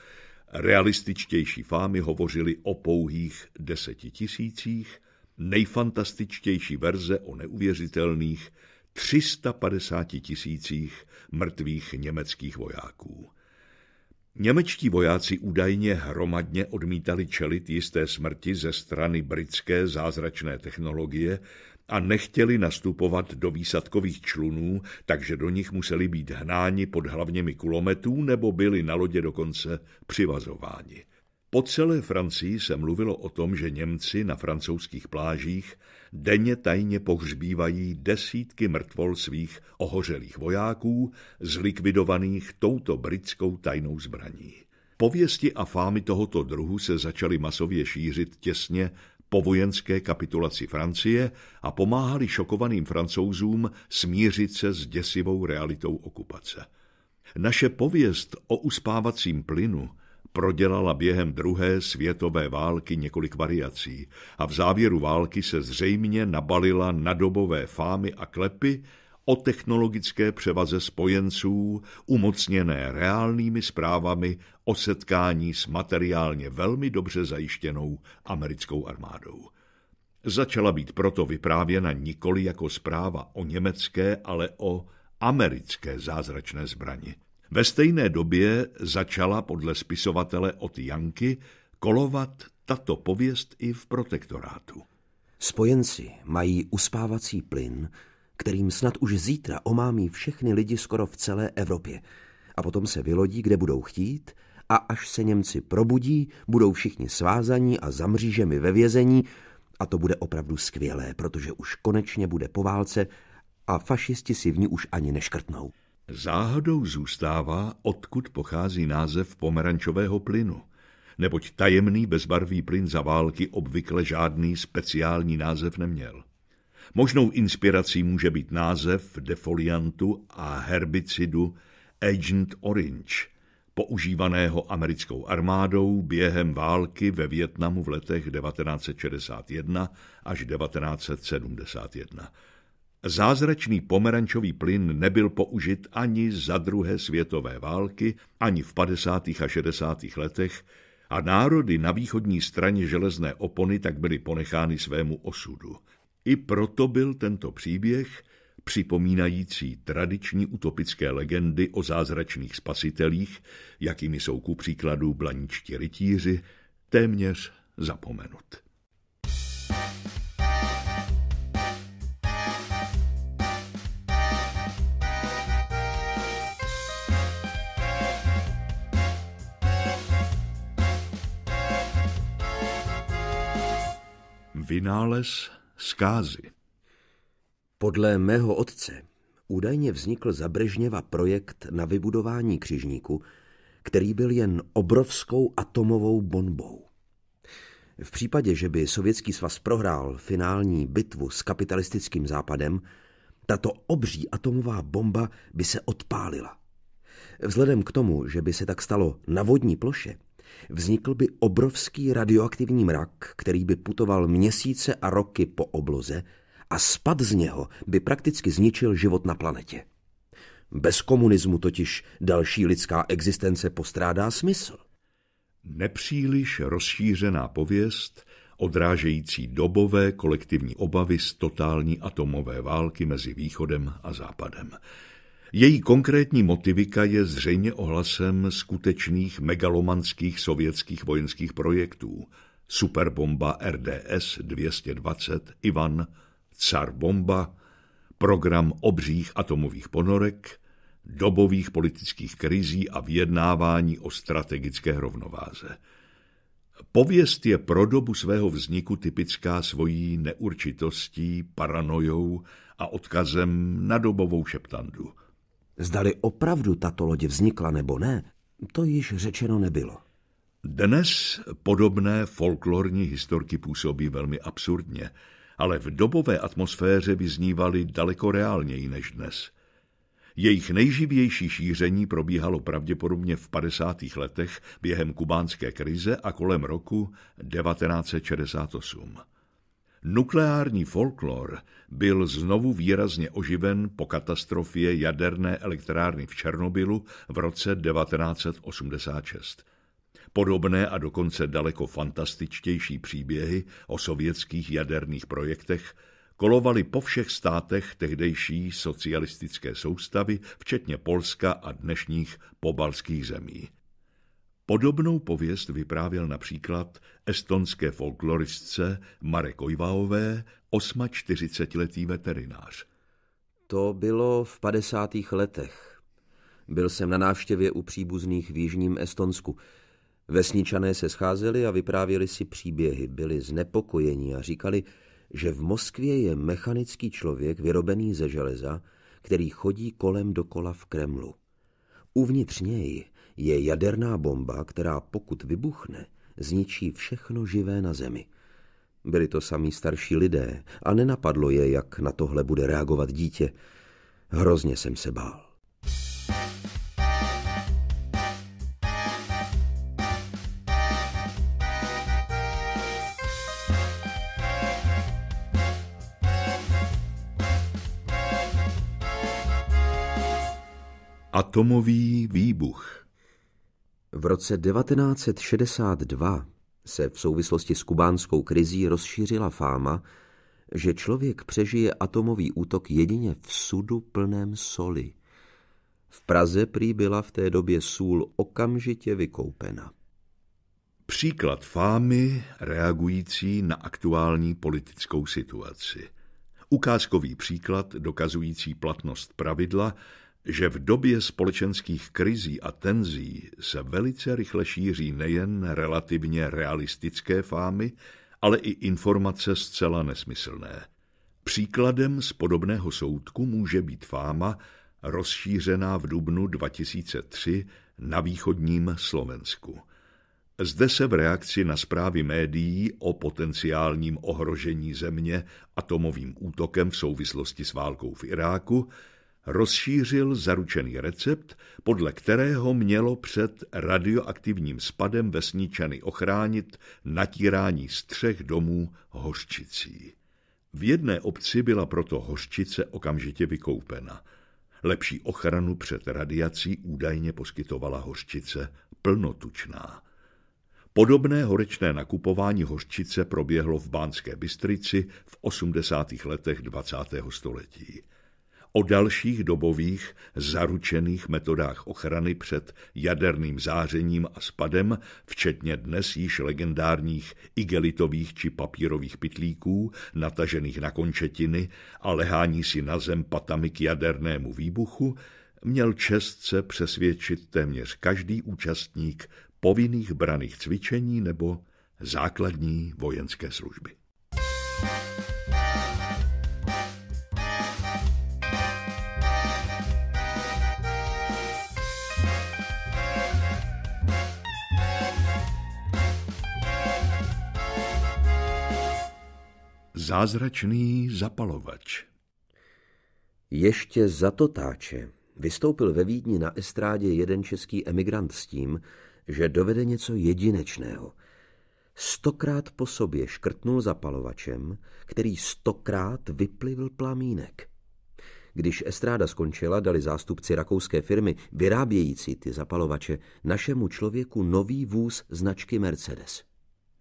Realističtější fámy hovořily o pouhých deseti tisících, nejfantastičtější verze o neuvěřitelných 350 tisících mrtvých německých vojáků. Němečtí vojáci údajně hromadně odmítali čelit jisté smrti ze strany britské zázračné technologie, a nechtěli nastupovat do výsadkových člunů, takže do nich museli být hnáni pod hlavněmi kulometů nebo byli na lodě dokonce přivazováni. Po celé Francii se mluvilo o tom, že Němci na francouzských plážích denně tajně pohřbívají desítky mrtvol svých ohořelých vojáků, zlikvidovaných touto britskou tajnou zbraní. Pověsti a fámy tohoto druhu se začaly masově šířit těsně po vojenské kapitulaci Francie a pomáhali šokovaným francouzům smířit se s děsivou realitou okupace. Naše pověst o uspávacím plynu prodělala během druhé světové války několik variací a v závěru války se zřejmě nabalila na dobové fámy a klepy o technologické převaze spojenců, umocněné reálnými zprávami o setkání s materiálně velmi dobře zajištěnou americkou armádou. Začala být proto vyprávěna nikoli jako zpráva o německé, ale o americké zázračné zbrani. Ve stejné době začala podle spisovatele od Janky kolovat tato pověst i v protektorátu. Spojenci mají uspávací plyn, kterým snad už zítra omámí všechny lidi skoro v celé Evropě. A potom se vylodí, kde budou chtít, a až se Němci probudí, budou všichni svázaní a zamřížemi ve vězení a to bude opravdu skvělé, protože už konečně bude po válce a fašisti si v ní už ani neškrtnou. Záhadou zůstává, odkud pochází název pomerančového plynu, neboť tajemný bezbarvý plyn za války obvykle žádný speciální název neměl. Možnou inspirací může být název defoliantu a herbicidu Agent Orange, používaného americkou armádou během války ve Vietnamu v letech 1961 až 1971. Zázračný pomerančový plyn nebyl použit ani za druhé světové války, ani v 50. a 60. letech a národy na východní straně železné opony tak byly ponechány svému osudu. I proto byl tento příběh, připomínající tradiční utopické legendy o zázračných spasitelích, jakými jsou ku příkladu blaničtí rytíři, téměř zapomenut. Vynález zkázy. Podle mého otce údajně vznikl za Brežněva projekt na vybudování křižníku, který byl jen obrovskou atomovou bombou. V případě, že by Sovětský svaz prohrál finální bitvu s kapitalistickým západem, tato obří atomová bomba by se odpálila. Vzhledem k tomu, že by se tak stalo na vodní ploše, vznikl by obrovský radioaktivní mrak, který by putoval měsíce a roky po obloze a spad z něho by prakticky zničil život na planetě. Bez komunismu totiž další lidská existence postrádá smysl. Nepříliš rozšířená pověst, odrážející dobové kolektivní obavy z totální atomové války mezi východem a západem. Její konkrétní motivika je zřejmě ohlasem skutečných megalomanských sovětských vojenských projektů. Superbomba RDS-220 Ivan, Car bomba, program obřích atomových ponorek, dobových politických krizí a vyjednávání o strategické rovnováze. Pověst je pro dobu svého vzniku typická svojí neurčitostí, paranojou a odkazem na dobovou šeptandu. Zdali opravdu tato loď vznikla nebo ne, to již řečeno nebylo. Dnes podobné folklorní historky působí velmi absurdně, ale v dobové atmosféře vyznívaly daleko reálněji než dnes. Jejich nejživější šíření probíhalo pravděpodobně v 50. letech během kubánské krize a kolem roku 1968. Nukleární folklor byl znovu výrazně oživen po katastrofě jaderné elektrárny v Černobylu v roce 1986. Podobné a dokonce daleko fantastičtější příběhy o sovětských jaderných projektech kolovaly po všech státech tehdejší socialistické soustavy, včetně Polska a dnešních pobalských zemí. Podobnou pověst vyprávěl například estonské folkloristce Mare Kojvaové, 48-letý veterinář. To bylo v 50. letech. Byl jsem na návštěvě u příbuzných v jižním Estonsku. Vesničané se scházeli a vyprávěli si příběhy, byli znepokojeni a říkali, že v Moskvě je mechanický člověk vyrobený ze železa, který chodí kolem dokola v Kremlu. Uvnitř něj je jaderná bomba, která pokud vybuchne, zničí všechno živé na Zemi. Byli to samí starší lidé a nenapadlo je, jak na tohle bude reagovat dítě. Hrozně jsem se bál. Atomový výbuch v roce 1962 se v souvislosti s kubánskou krizí rozšířila fáma, že člověk přežije atomový útok jedině v sudu plném soli. V Praze prý byla v té době sůl okamžitě vykoupena. Příklad fámy reagující na aktuální politickou situaci. Ukázkový příklad dokazující platnost pravidla, že v době společenských krizí a tenzí se velice rychle šíří nejen relativně realistické fámy, ale i informace zcela nesmyslné. Příkladem z podobného soudku může být fáma rozšířená v dubnu 2003 na východním Slovensku. Zde se v reakci na zprávy médií o potenciálním ohrožení země atomovým útokem v souvislosti s válkou v Iráku rozšířil zaručený recept, podle kterého mělo před radioaktivním spadem vesničany ochránit natírání střech domů hořčicí. V jedné obci byla proto hořčice okamžitě vykoupena. Lepší ochranu před radiací údajně poskytovala hořčice plnotučná. Podobné horečné nakupování hořčice proběhlo v Bánské Bystrici v 80. letech 20. století o dalších dobových zaručených metodách ochrany před jaderným zářením a spadem, včetně dnes již legendárních igelitových či papírových pitlíků, natažených na končetiny a lehání si na zem patami k jadernému výbuchu, měl čest se přesvědčit téměř každý účastník povinných braných cvičení nebo základní vojenské služby. Zázračný zapalovač Ještě za totáče vystoupil ve Vídni na estrádě jeden český emigrant s tím, že dovede něco jedinečného. Stokrát po sobě škrtnul zapalovačem, který stokrát vyplivl plamínek. Když estráda skončila, dali zástupci rakouské firmy vyrábějící ty zapalovače našemu člověku nový vůz značky Mercedes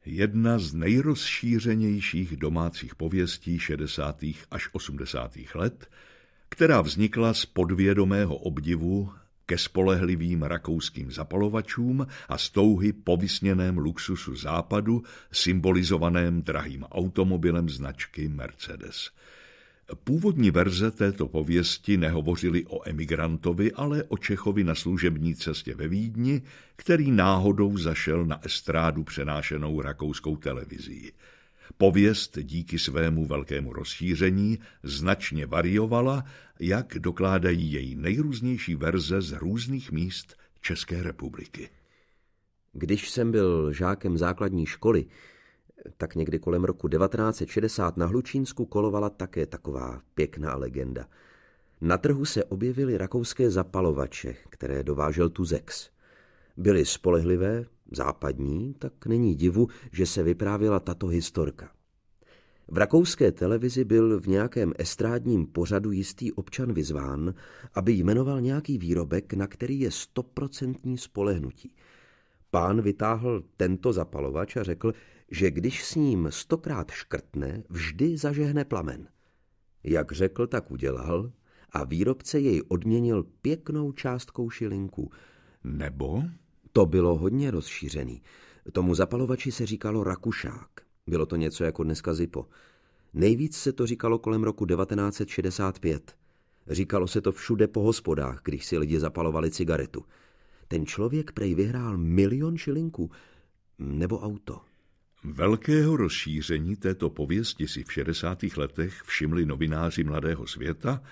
jedna z nejrozšířenějších domácích pověstí 60. až 80. let, která vznikla z podvědomého obdivu ke spolehlivým rakouským zapalovačům a stouhy po vysněném luxusu západu, symbolizovaném drahým automobilem značky Mercedes – Původní verze této pověsti nehovořily o emigrantovi, ale o Čechovi na služební cestě ve Vídni, který náhodou zašel na estrádu přenášenou rakouskou televizí. Pověst díky svému velkému rozšíření značně variovala, jak dokládají její nejrůznější verze z různých míst České republiky. Když jsem byl žákem základní školy, tak někdy kolem roku 1960 na Hlučínsku kolovala také taková pěkná legenda. Na trhu se objevily rakouské zapalovače, které dovážel Tuzex. Byly spolehlivé, západní, tak není divu, že se vyprávěla tato historka. V rakouské televizi byl v nějakém estrádním pořadu jistý občan vyzván, aby jmenoval nějaký výrobek, na který je stoprocentní spolehnutí. Pán vytáhl tento zapalovač a řekl, že když s ním stokrát škrtne, vždy zažehne plamen. Jak řekl, tak udělal a výrobce jej odměnil pěknou částkou šilinku. Nebo? To bylo hodně rozšířený. Tomu zapalovači se říkalo rakušák. Bylo to něco jako dneska zipo. Nejvíc se to říkalo kolem roku 1965. Říkalo se to všude po hospodách, když si lidi zapalovali cigaretu. Ten člověk prej vyhrál milion šilinků nebo auto. Velkého rozšíření této pověsti si v 60. letech všimli novináři Mladého světa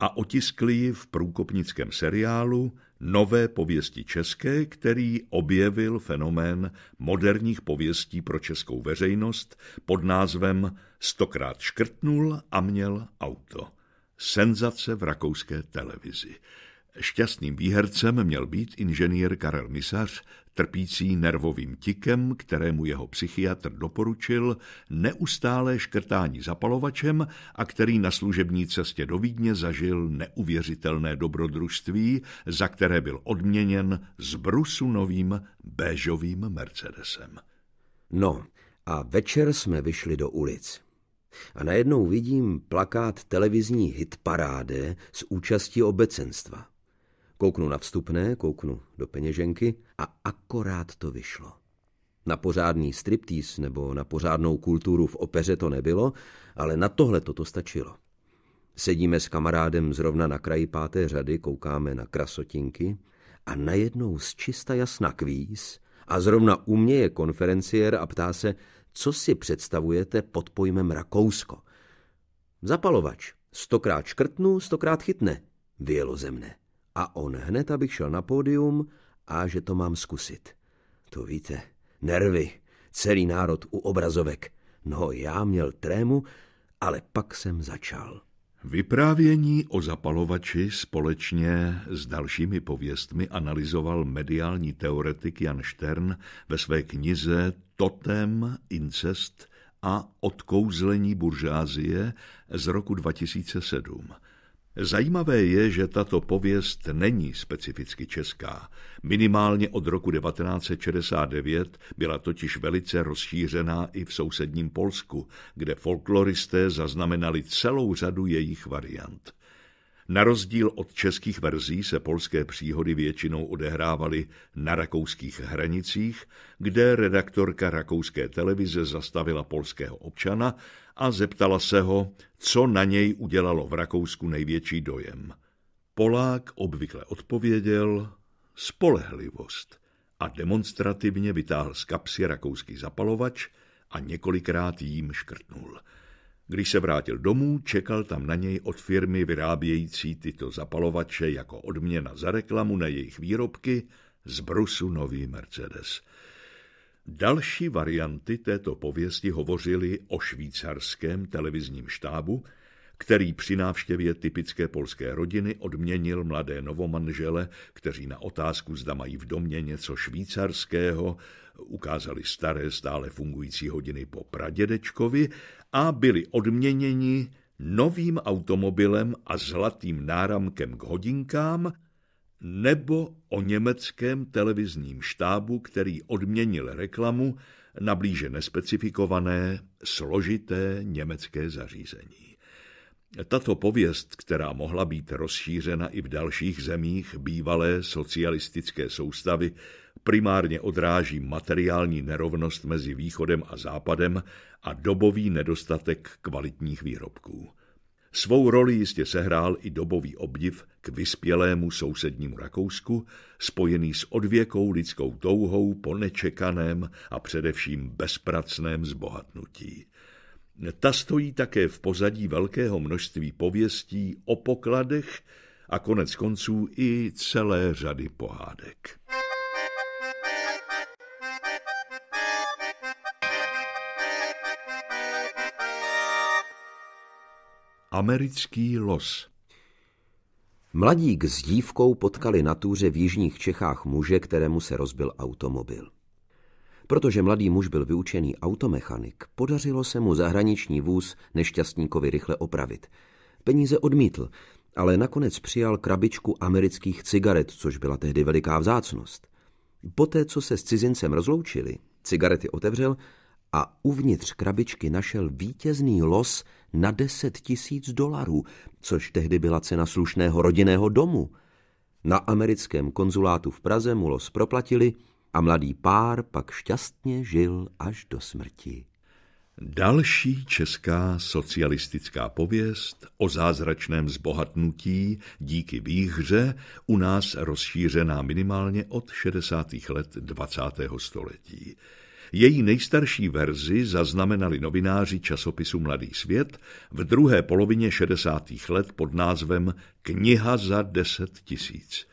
a otiskli ji v průkopnickém seriálu Nové pověsti české, který objevil fenomén moderních pověstí pro českou veřejnost pod názvem Stokrát škrtnul a měl auto. Senzace v rakouské televizi. Šťastným výhercem měl být inženýr Karel Misař, trpící nervovým tikem, kterému jeho psychiatr doporučil neustálé škrtání zapalovačem a který na služební cestě do Vídně zažil neuvěřitelné dobrodružství, za které byl odměněn s brusu novým béžovým Mercedesem. No a večer jsme vyšli do ulic. A najednou vidím plakát televizní hitparáde s účastí obecenstva. Kouknu na vstupné, kouknu do peněženky a akorát to vyšlo. Na pořádný striptýz nebo na pořádnou kulturu v opeře to nebylo, ale na tohle to stačilo. Sedíme s kamarádem zrovna na kraji páté řady, koukáme na krasotinky a najednou z čista jasna kvíz a zrovna u mě je konferenciér a ptá se, co si představujete pod pojmem Rakousko. Zapalovač. Stokrát škrtnu, stokrát chytne. Vyjelo ze mne a on hned, abych šel na pódium a že to mám zkusit. To víte, nervy, celý národ u obrazovek. No, já měl trému, ale pak jsem začal. Vyprávění o zapalovači společně s dalšími pověstmi analyzoval mediální teoretik Jan Štern ve své knize Totem, incest a odkouzlení buržázie z roku 2007. Zajímavé je, že tato pověst není specificky česká. Minimálně od roku 1969 byla totiž velice rozšířená i v sousedním Polsku, kde folkloristé zaznamenali celou řadu jejich variant. Na rozdíl od českých verzí se polské příhody většinou odehrávaly na rakouských hranicích, kde redaktorka rakouské televize zastavila polského občana, a zeptala se ho, co na něj udělalo v Rakousku největší dojem. Polák obvykle odpověděl spolehlivost a demonstrativně vytáhl z kapsy rakouský zapalovač a několikrát jím škrtnul. Když se vrátil domů, čekal tam na něj od firmy vyrábějící tyto zapalovače jako odměna za reklamu na jejich výrobky z Brusu nový Mercedes – Další varianty této pověsti hovořily o švýcarském televizním štábu, který při návštěvě typické polské rodiny odměnil mladé novomanžele, kteří na otázku, zda mají v domě něco švýcarského, ukázali staré stále fungující hodiny po pradědečkovi a byli odměněni novým automobilem a zlatým náramkem k hodinkám, nebo o německém televizním štábu, který odměnil reklamu na blíže nespecifikované, složité německé zařízení. Tato pověst, která mohla být rozšířena i v dalších zemích bývalé socialistické soustavy, primárně odráží materiální nerovnost mezi východem a západem a dobový nedostatek kvalitních výrobků. Svou roli jistě sehrál i dobový obdiv k vyspělému sousednímu Rakousku, spojený s odvěkou lidskou touhou po nečekaném a především bezpracném zbohatnutí. Ta stojí také v pozadí velkého množství pověstí o pokladech a konec konců i celé řady pohádek. Americký los Mladík s dívkou potkali na túře v jižních Čechách muže, kterému se rozbil automobil. Protože mladý muž byl vyučený automechanik, podařilo se mu zahraniční vůz nešťastníkovi rychle opravit. Peníze odmítl, ale nakonec přijal krabičku amerických cigaret, což byla tehdy veliká vzácnost. Poté, co se s cizincem rozloučili, cigarety otevřel a uvnitř krabičky našel vítězný los – na deset tisíc dolarů, což tehdy byla cena slušného rodinného domu. Na americkém konzulátu v Praze mu los proplatili a mladý pár pak šťastně žil až do smrti. Další česká socialistická pověst o zázračném zbohatnutí díky výhře u nás rozšířená minimálně od 60. let 20. století. Její nejstarší verzi zaznamenali novináři časopisu Mladý svět v druhé polovině 60. let pod názvem Kniha za 10 tisíc.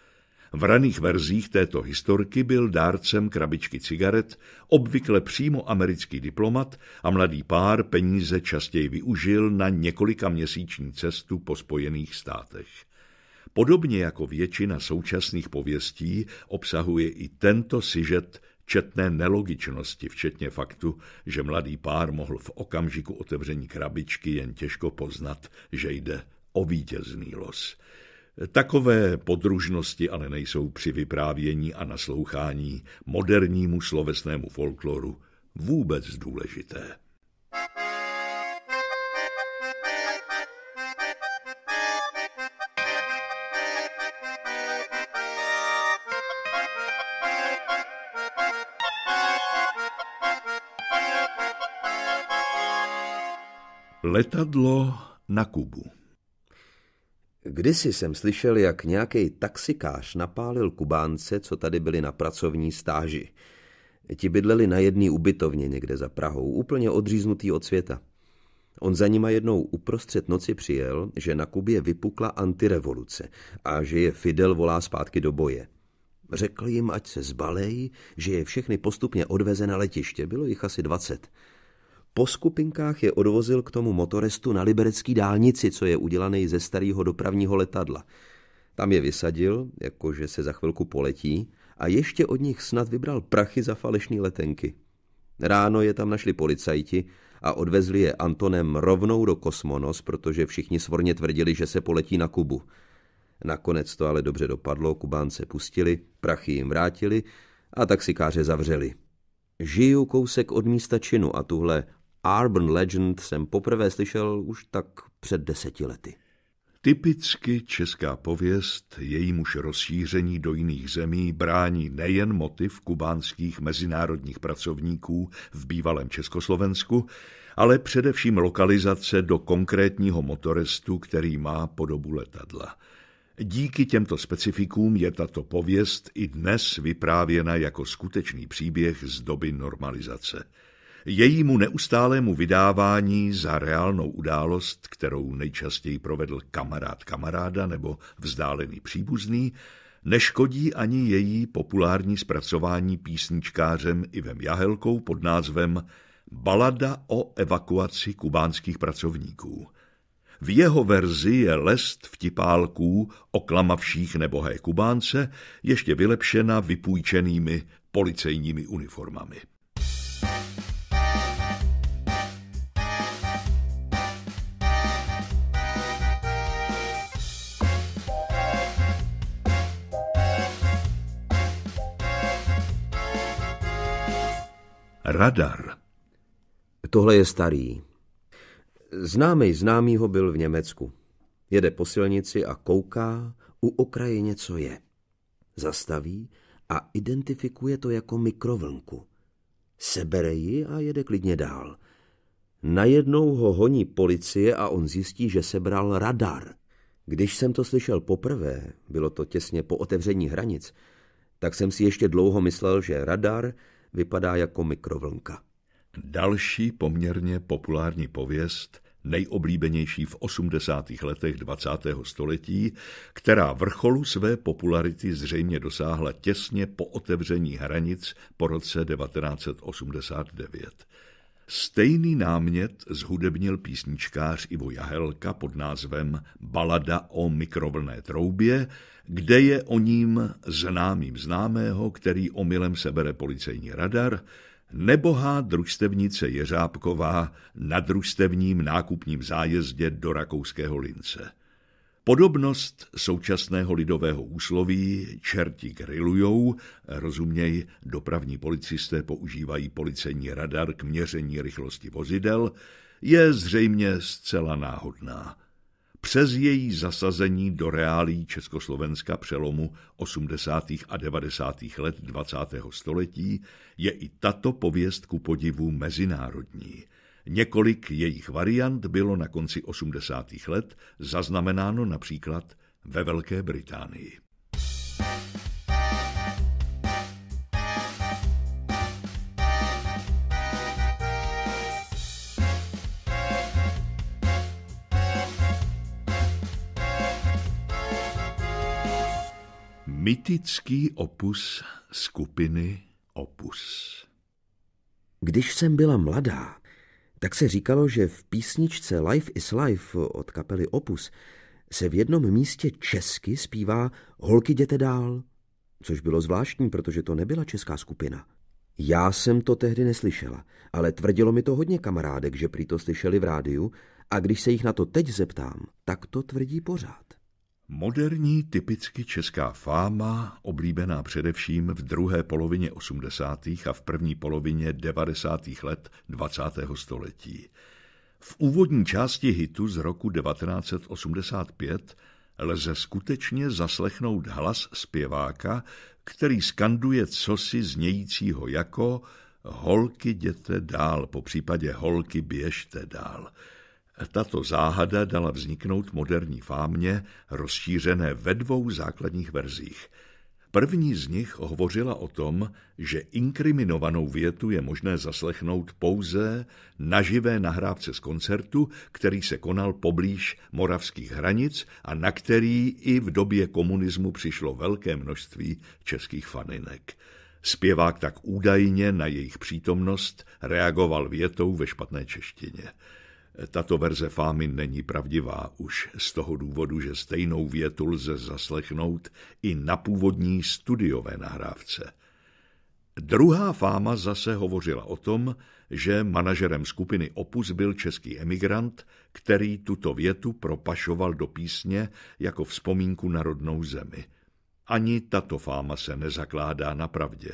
V raných verzích této historky byl dárcem krabičky cigaret obvykle přímo americký diplomat a mladý pár peníze častěji využil na několika měsíční cestu po Spojených státech. Podobně jako většina současných pověstí obsahuje i tento sižet četné nelogičnosti, včetně faktu, že mladý pár mohl v okamžiku otevření krabičky jen těžko poznat, že jde o vítězný los. Takové podružnosti ale nejsou při vyprávění a naslouchání modernímu slovesnému folkloru vůbec důležité. Letadlo na Kubu Kdysi jsem slyšel, jak nějaký taxikář napálil Kubánce, co tady byli na pracovní stáži. Ti bydleli na jedné ubytovně někde za Prahou, úplně odříznutý od světa. On za nima jednou uprostřed noci přijel, že na Kubě vypukla antirevoluce a že je Fidel volá zpátky do boje. Řekl jim, ať se zbalej, že je všechny postupně odveze na letiště, bylo jich asi dvacet. Po skupinkách je odvozil k tomu motorestu na liberecký dálnici, co je udělaný ze starého dopravního letadla. Tam je vysadil, jakože se za chvilku poletí, a ještě od nich snad vybral prachy za falešné letenky. Ráno je tam našli policajti a odvezli je Antonem rovnou do kosmonos, protože všichni svorně tvrdili, že se poletí na Kubu. Nakonec to ale dobře dopadlo, Kubánce pustili, prachy jim vrátili a taxikáře zavřeli. Žiju kousek od místa činu a tuhle Urban Legend jsem poprvé slyšel už tak před deseti lety. Typicky česká pověst, jejímuž rozšíření do jiných zemí brání nejen motiv kubánských mezinárodních pracovníků v bývalém Československu, ale především lokalizace do konkrétního motoristu, který má podobu letadla. Díky těmto specifikům je tato pověst i dnes vyprávěna jako skutečný příběh z doby normalizace – jejímu neustálému vydávání za reálnou událost, kterou nejčastěji provedl kamarád kamaráda nebo vzdálený příbuzný, neškodí ani její populární zpracování písničkářem Ivem Jahelkou pod názvem Balada o evakuaci kubánských pracovníků. V jeho verzi je lest vtipálků, oklamavších nebohé kubánce, ještě vylepšena vypůjčenými policejními uniformami. Radar. Tohle je starý. Známý známý ho byl v Německu. Jede po silnici a kouká, u okraje něco je. Zastaví a identifikuje to jako mikrovlnku. Sebere ji a jede klidně dál. Najednou ho honí policie a on zjistí, že sebral radar. Když jsem to slyšel poprvé, bylo to těsně po otevření hranic, tak jsem si ještě dlouho myslel, že radar vypadá jako mikrovlnka. Další poměrně populární pověst, nejoblíbenější v 80. letech 20. století, která vrcholu své popularity zřejmě dosáhla těsně po otevření hranic po roce 1989. Stejný námět zhudebnil písničkář Ivo Jahelka pod názvem Balada o mikrovlné troubě, kde je o ním známým známého, který omylem sebere policejní radar, nebohá družstevnice Jeřábková na družstevním nákupním zájezdě do rakouského lince. Podobnost současného lidového úsloví čerti grilujou, rozuměj, dopravní policisté používají policejní radar k měření rychlosti vozidel, je zřejmě zcela náhodná. Přes její zasazení do reálí Československa přelomu 80. a 90. let 20. století je i tato pověst ku podivu mezinárodní – Několik jejich variant bylo na konci 80. let zaznamenáno například ve Velké Británii. Mytický opus skupiny Opus. Když jsem byla mladá, tak se říkalo, že v písničce Life is Life od kapely Opus se v jednom místě česky zpívá Holky jděte dál, což bylo zvláštní, protože to nebyla česká skupina. Já jsem to tehdy neslyšela, ale tvrdilo mi to hodně kamarádek, že prý to slyšeli v rádiu a když se jich na to teď zeptám, tak to tvrdí pořád. Moderní typicky česká fáma, oblíbená především v druhé polovině 80. a v první polovině 90. let 20. století. V úvodní části hitu z roku 1985 lze skutečně zaslechnout hlas zpěváka, který skanduje cosi znějícího jako holky jděte dál, po případě holky běžte dál – tato záhada dala vzniknout moderní fámě, rozšířené ve dvou základních verzích. První z nich hovořila o tom, že inkriminovanou větu je možné zaslechnout pouze na živé nahrávce z koncertu, který se konal poblíž moravských hranic a na který i v době komunismu přišlo velké množství českých faninek. Zpěvák tak údajně na jejich přítomnost reagoval větou ve špatné češtině. Tato verze fámy není pravdivá už z toho důvodu, že stejnou větu lze zaslechnout i na původní studiové nahrávce. Druhá fáma zase hovořila o tom, že manažerem skupiny Opus byl český emigrant, který tuto větu propašoval do písně jako vzpomínku na rodnou zemi. Ani tato fáma se nezakládá na pravdě.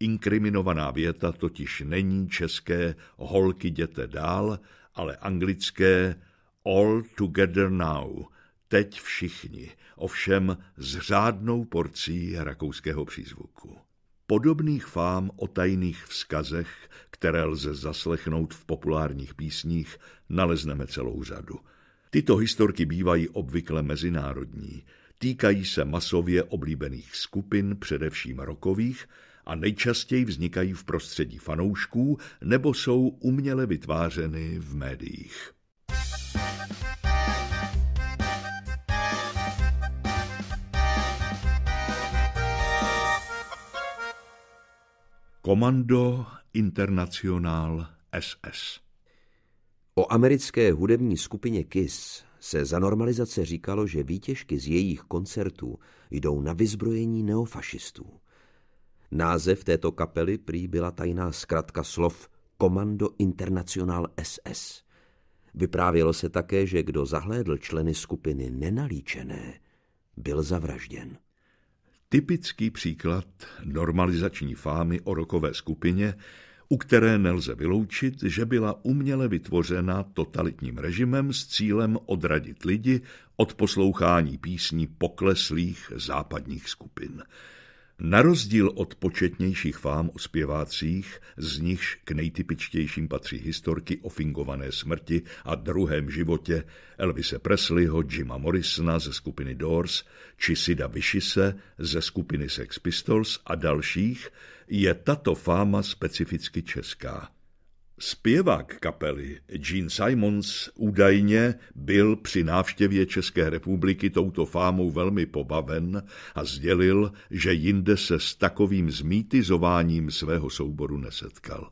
Inkriminovaná věta totiž není české holky děte dál, ale anglické All Together Now, teď všichni, ovšem s řádnou porcí rakouského přízvuku. Podobných fám o tajných vzkazech, které lze zaslechnout v populárních písních, nalezneme celou řadu. Tyto historky bývají obvykle mezinárodní, týkají se masově oblíbených skupin, především rokových, a nejčastěji vznikají v prostředí fanoušků nebo jsou uměle vytvářeny v médiích. Komando International SS O americké hudební skupině KISS se za normalizace říkalo, že výtěžky z jejich koncertů jdou na vyzbrojení neofašistů. Název této kapely prý byla tajná zkratka slov Komando International SS. Vyprávělo se také, že kdo zahlédl členy skupiny nenalíčené, byl zavražděn. Typický příklad normalizační fámy o rokové skupině, u které nelze vyloučit, že byla uměle vytvořena totalitním režimem s cílem odradit lidi od poslouchání písní pokleslých západních skupin. Na rozdíl od početnějších fám o zpěvácích, z nichž k nejtypičtějším patří historky o fingované smrti a druhém životě Elvise Presleyho, Jima Morrisona ze skupiny Doors, či Sida Vishise ze skupiny Sex Pistols a dalších, je tato fáma specificky česká. Zpěvák kapely Gene Simons údajně byl při návštěvě České republiky touto fámou velmi pobaven a sdělil, že jinde se s takovým zmítizováním svého souboru nesetkal.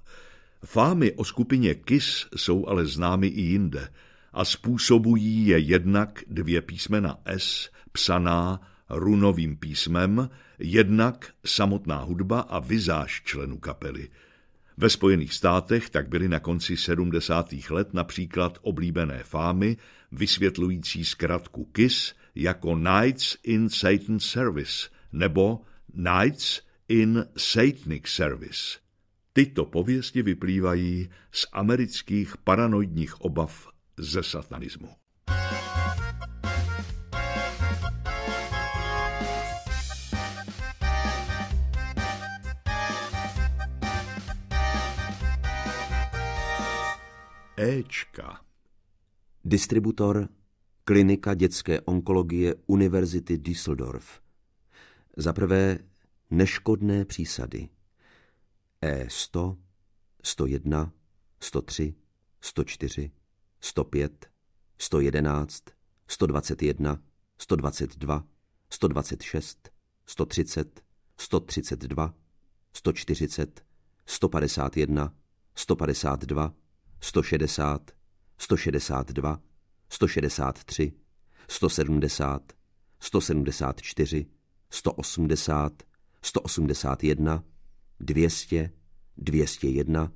Fámy o skupině KIS jsou ale známy i jinde a způsobují je jednak dvě písmena S psaná runovým písmem, jednak samotná hudba a vizáž členů kapely – ve Spojených státech tak byly na konci 70. let například oblíbené fámy, vysvětlující zkratku KISS jako Knights in Satan's Service nebo Knights in Satanic Service. Tyto pověsti vyplývají z amerických paranoidních obav ze satanismu. Ečka. Distributor Klinika dětské onkologie Univerzity Düsseldorf. Za prvé neškodné přísady. E100, 101, 103, 104, 105, 111, 121, 122, 126, 130, 132, 140, 151, 152, 160, 162, 163, 170, 174, 180, 181, 200, 201,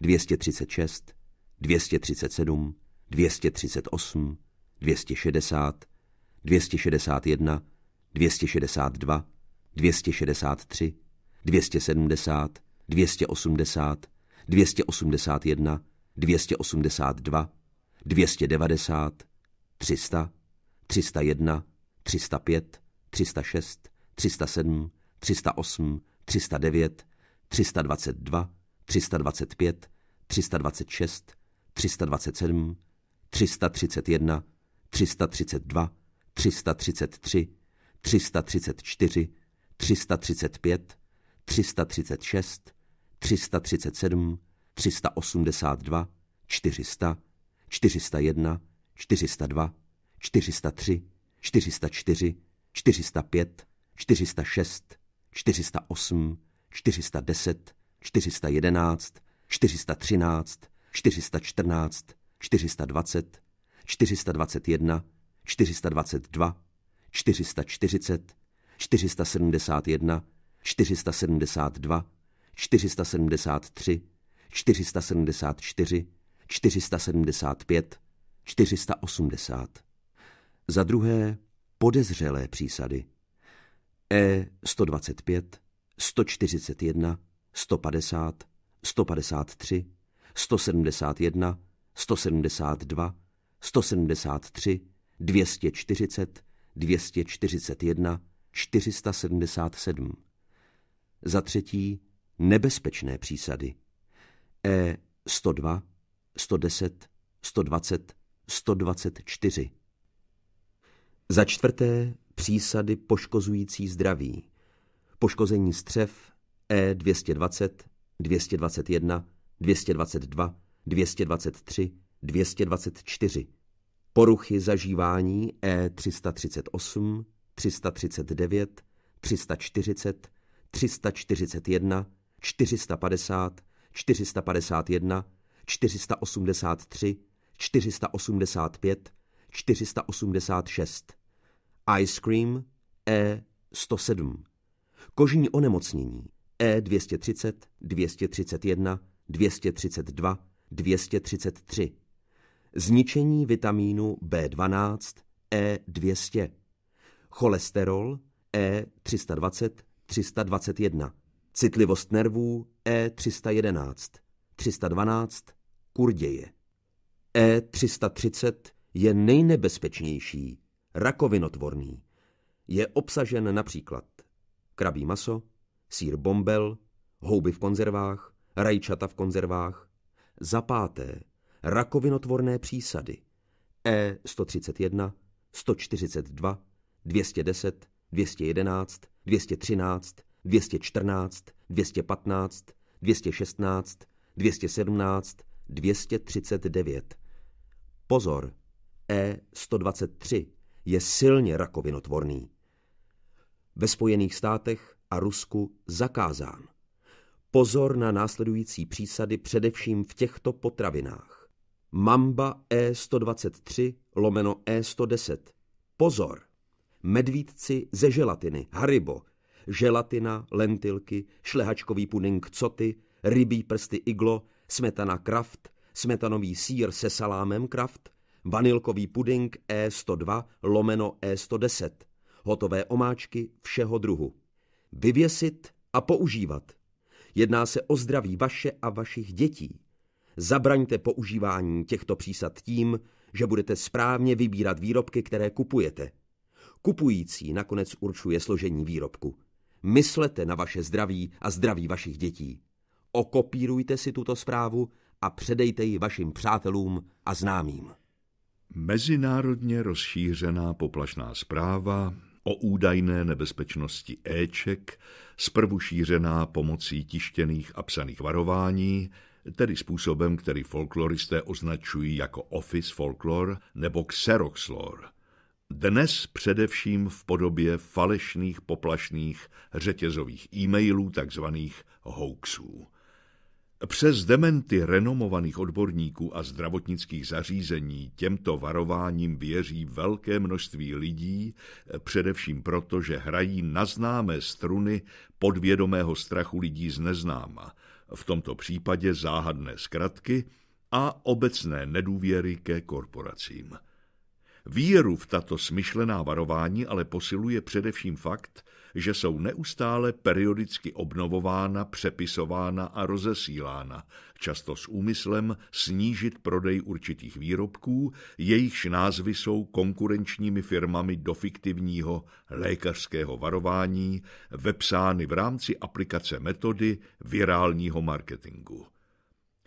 236, 237, 238, 260, 261, 262, 263, 270, 280, 281, 282, 290, 300, 301, 305, 306, 307, 308, 309, 322, 325, 326, 327, 331, 332, 333, 334, 335, 336, 337, 382, 400, 401, 402, 403, 404, 405, 406, 408, 410, 411, 413, 414, 420, 421, 422, 440, 471, 472, 473, 474, 475, 480. Za druhé podezřelé přísady E 125, 141, 150, 153, 171, 172, 173, 240, 241, 477. Za třetí nebezpečné přísady E 102, 110, 120, 124. Za čtvrté přísady poškozující zdraví. Poškození střev E 220, 221, 222, 223, 224. Poruchy zažívání E 338, 339, 340, 341, 450, 451, 483, 485, 486. Ice Cream E107. Kožní onemocnění E230, 231, 232, 233. Zničení vitamínu B12 E200. Cholesterol E320, 321. Citlivost nervů E311, 312 kurděje. E330 je nejnebezpečnější, rakovinotvorný. Je obsažen například krabí maso, sír bombel, houby v konzervách, rajčata v konzervách. Za páté, rakovinotvorné přísady E131, 142, 210, 211, 213, 214, 215, 216, 217, 239. Pozor, E123 je silně rakovinotvorný. Ve Spojených státech a Rusku zakázán. Pozor na následující přísady především v těchto potravinách. Mamba E123 lomeno E110. Pozor! Medvídci ze želatiny, haribo, želatina, lentilky, šlehačkový puding coty, rybí prsty iglo, smetana kraft, smetanový sír se salámem kraft, vanilkový puding E102 lomeno E110, hotové omáčky všeho druhu. Vyvěsit a používat. Jedná se o zdraví vaše a vašich dětí. Zabraňte používání těchto přísad tím, že budete správně vybírat výrobky, které kupujete. Kupující nakonec určuje složení výrobku. Myslete na vaše zdraví a zdraví vašich dětí. Okopírujte si tuto zprávu a předejte ji vašim přátelům a známým. Mezinárodně rozšířená poplašná zpráva o údajné nebezpečnosti éček, zprvu šířená pomocí tištěných a psaných varování, tedy způsobem, který folkloristé označují jako office folklor nebo xeroxlor – dnes především v podobě falešných poplašných řetězových e-mailů, takzvaných hoaxů. Přes dementy renomovaných odborníků a zdravotnických zařízení těmto varováním věří velké množství lidí, především proto, že hrají na známé struny podvědomého strachu lidí z neznáma, v tomto případě záhadné zkratky a obecné nedůvěry ke korporacím. Víru v tato smyšlená varování ale posiluje především fakt, že jsou neustále periodicky obnovována, přepisována a rozesílána, často s úmyslem snížit prodej určitých výrobků, jejichž názvy jsou konkurenčními firmami do fiktivního lékařského varování vepsány v rámci aplikace metody virálního marketingu.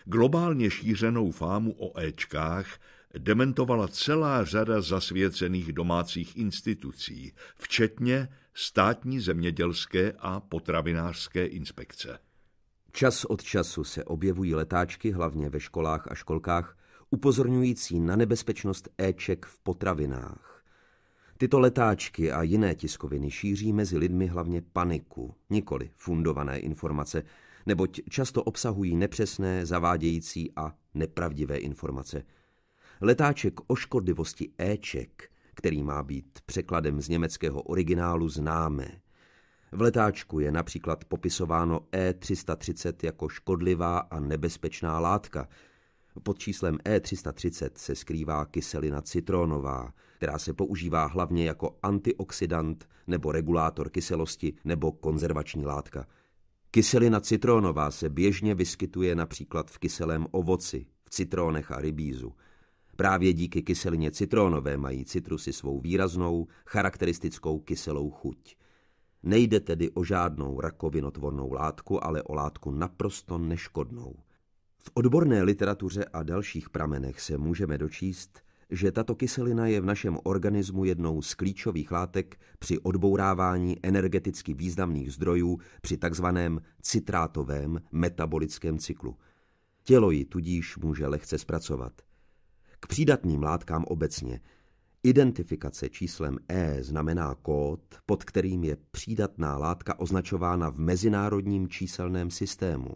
Globálně šířenou fámu o Ečkách dementovala celá řada zasvěcených domácích institucí, včetně státní zemědělské a potravinářské inspekce. Čas od času se objevují letáčky, hlavně ve školách a školkách, upozorňující na nebezpečnost éček v potravinách. Tyto letáčky a jiné tiskoviny šíří mezi lidmi hlavně paniku, nikoli fundované informace, neboť často obsahují nepřesné, zavádějící a nepravdivé informace – letáček o škodlivosti Eček, který má být překladem z německého originálu známé. V letáčku je například popisováno E330 jako škodlivá a nebezpečná látka. Pod číslem E330 se skrývá kyselina citronová, která se používá hlavně jako antioxidant nebo regulátor kyselosti nebo konzervační látka. Kyselina citronová se běžně vyskytuje například v kyselém ovoci, v citrónech a rybízu – Právě díky kyselině citrónové mají citrusy svou výraznou, charakteristickou kyselou chuť. Nejde tedy o žádnou rakovinotvornou látku, ale o látku naprosto neškodnou. V odborné literatuře a dalších pramenech se můžeme dočíst, že tato kyselina je v našem organismu jednou z klíčových látek při odbourávání energeticky významných zdrojů při takzvaném citrátovém metabolickém cyklu. Tělo ji tudíž může lehce zpracovat – k přídatným látkám obecně. Identifikace číslem E znamená kód, pod kterým je přídatná látka označována v mezinárodním číselném systému.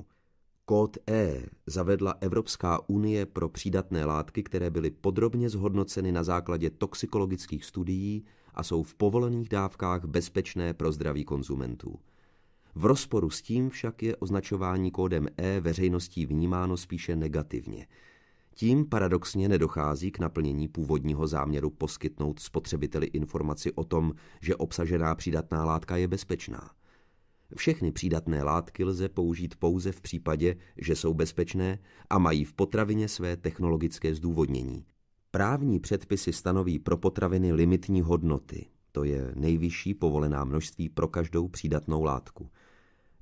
Kód E zavedla Evropská unie pro přídatné látky, které byly podrobně zhodnoceny na základě toxikologických studií a jsou v povolených dávkách bezpečné pro zdraví konzumentů. V rozporu s tím však je označování kódem E veřejností vnímáno spíše negativně – tím paradoxně nedochází k naplnění původního záměru poskytnout spotřebiteli informaci o tom, že obsažená přídatná látka je bezpečná. Všechny přídatné látky lze použít pouze v případě, že jsou bezpečné a mají v potravině své technologické zdůvodnění. Právní předpisy stanoví pro potraviny limitní hodnoty, to je nejvyšší povolená množství pro každou přídatnou látku.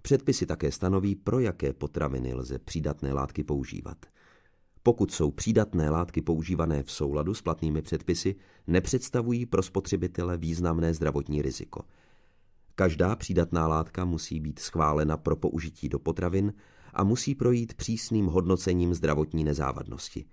Předpisy také stanoví, pro jaké potraviny lze přídatné látky používat – pokud jsou přídatné látky používané v souladu s platnými předpisy, nepředstavují pro spotřebitele významné zdravotní riziko. Každá přídatná látka musí být schválena pro použití do potravin a musí projít přísným hodnocením zdravotní nezávadnosti.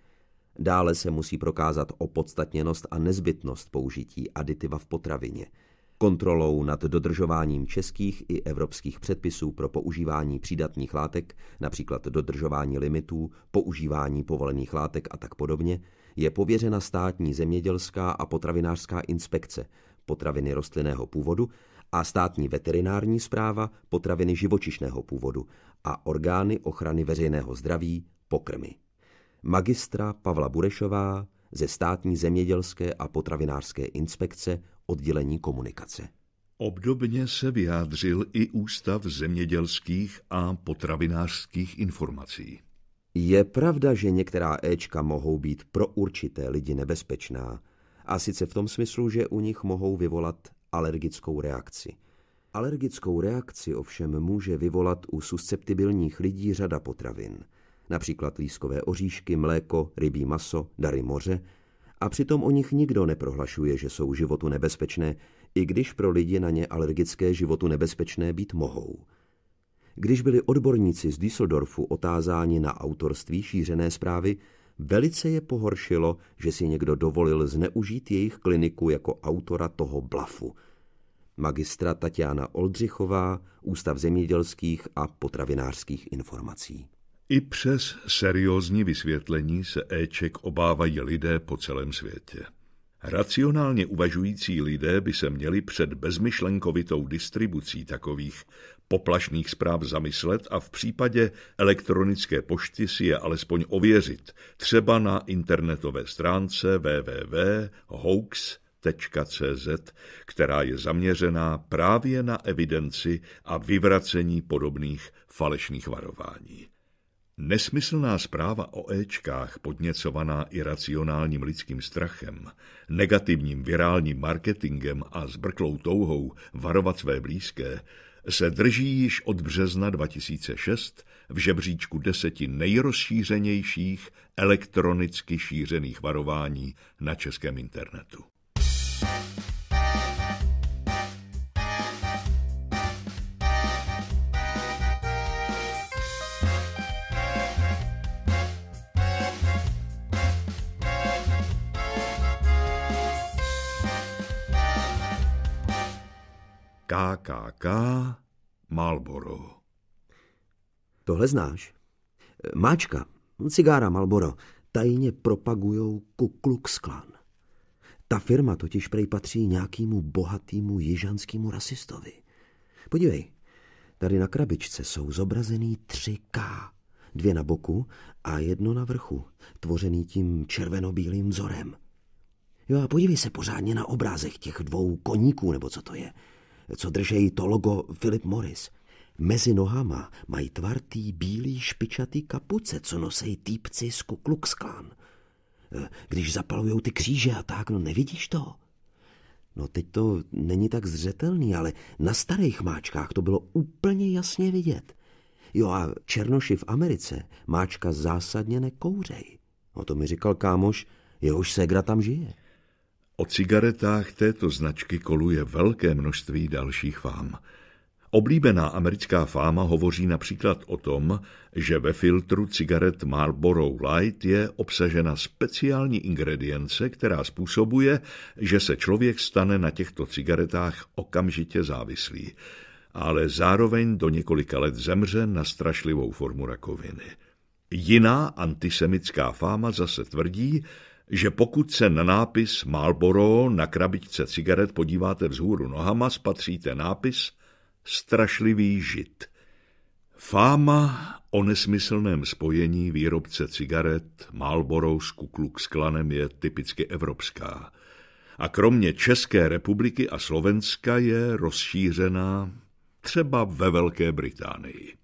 Dále se musí prokázat opodstatněnost a nezbytnost použití aditiva v potravině – kontrolou nad dodržováním českých i evropských předpisů pro používání přídatných látek, například dodržování limitů, používání povolených látek a tak podobně, je pověřena státní zemědělská a potravinářská inspekce, potraviny rostlinného původu a státní veterinární zpráva potraviny živočišného původu a orgány ochrany veřejného zdraví pokrmy. Magistra Pavla Burešová ze státní zemědělské a potravinářské inspekce oddělení komunikace. Obdobně se vyjádřil i Ústav zemědělských a potravinářských informací. Je pravda, že některá Ečka mohou být pro určité lidi nebezpečná, a sice v tom smyslu, že u nich mohou vyvolat alergickou reakci. Alergickou reakci ovšem může vyvolat u susceptibilních lidí řada potravin, například lískové oříšky, mléko, rybí maso, dary moře – a přitom o nich nikdo neprohlašuje, že jsou životu nebezpečné, i když pro lidi na ně alergické životu nebezpečné být mohou. Když byli odborníci z Düsseldorfu otázáni na autorství šířené zprávy, velice je pohoršilo, že si někdo dovolil zneužít jejich kliniku jako autora toho blafu. Magistra Tatiana Oldřichová, Ústav zemědělských a potravinářských informací. I přes seriózní vysvětlení se Eček obávají lidé po celém světě. Racionálně uvažující lidé by se měli před bezmyšlenkovitou distribucí takových poplašných zpráv zamyslet a v případě elektronické pošty si je alespoň ověřit, třeba na internetové stránce www.hoax.cz, která je zaměřená právě na evidenci a vyvracení podobných falešných varování. Nesmyslná zpráva o Ečkách, podněcovaná iracionálním lidským strachem, negativním virálním marketingem a zbrklou touhou varovat své blízké, se drží již od března 2006 v žebříčku deseti nejrozšířenějších elektronicky šířených varování na českém internetu. KKK Malboro. Tohle znáš? Máčka, cigára Malboro. tajně propagujou Ku Klux Klan. Ta firma totiž prej patří nějakýmu bohatýmu jižanskému rasistovi. Podívej, tady na krabičce jsou zobrazený tři k Dvě na boku a jedno na vrchu, tvořený tím červenobílým vzorem. Jo a podívej se pořádně na obrázek těch dvou koníků, nebo co to je – co držejí to logo Philip Morris. Mezi nohama mají tvartý, bílý, špičatý kapuce, co nosejí týpci z Kuklux Klan. Eh, když zapalujou ty kříže a tak, no nevidíš to? No teď to není tak zřetelný, ale na starých máčkách to bylo úplně jasně vidět. Jo a černoši v Americe máčka zásadně nekouřej. No to mi říkal kámoš, jehož ségra tam žije. O cigaretách této značky koluje velké množství dalších fám. Oblíbená americká fáma hovoří například o tom, že ve filtru cigaret Marlboro Light je obsažena speciální ingredience, která způsobuje, že se člověk stane na těchto cigaretách okamžitě závislý, ale zároveň do několika let zemře na strašlivou formu rakoviny. Jiná antisemická fáma zase tvrdí, že pokud se na nápis Marlboro na krabičce cigaret podíváte vzhůru nohama, spatříte nápis Strašlivý žid. Fáma o nesmyslném spojení výrobce cigaret Marlboro s kukluk s klanem je typicky evropská. A kromě České republiky a Slovenska je rozšířená třeba ve Velké Británii.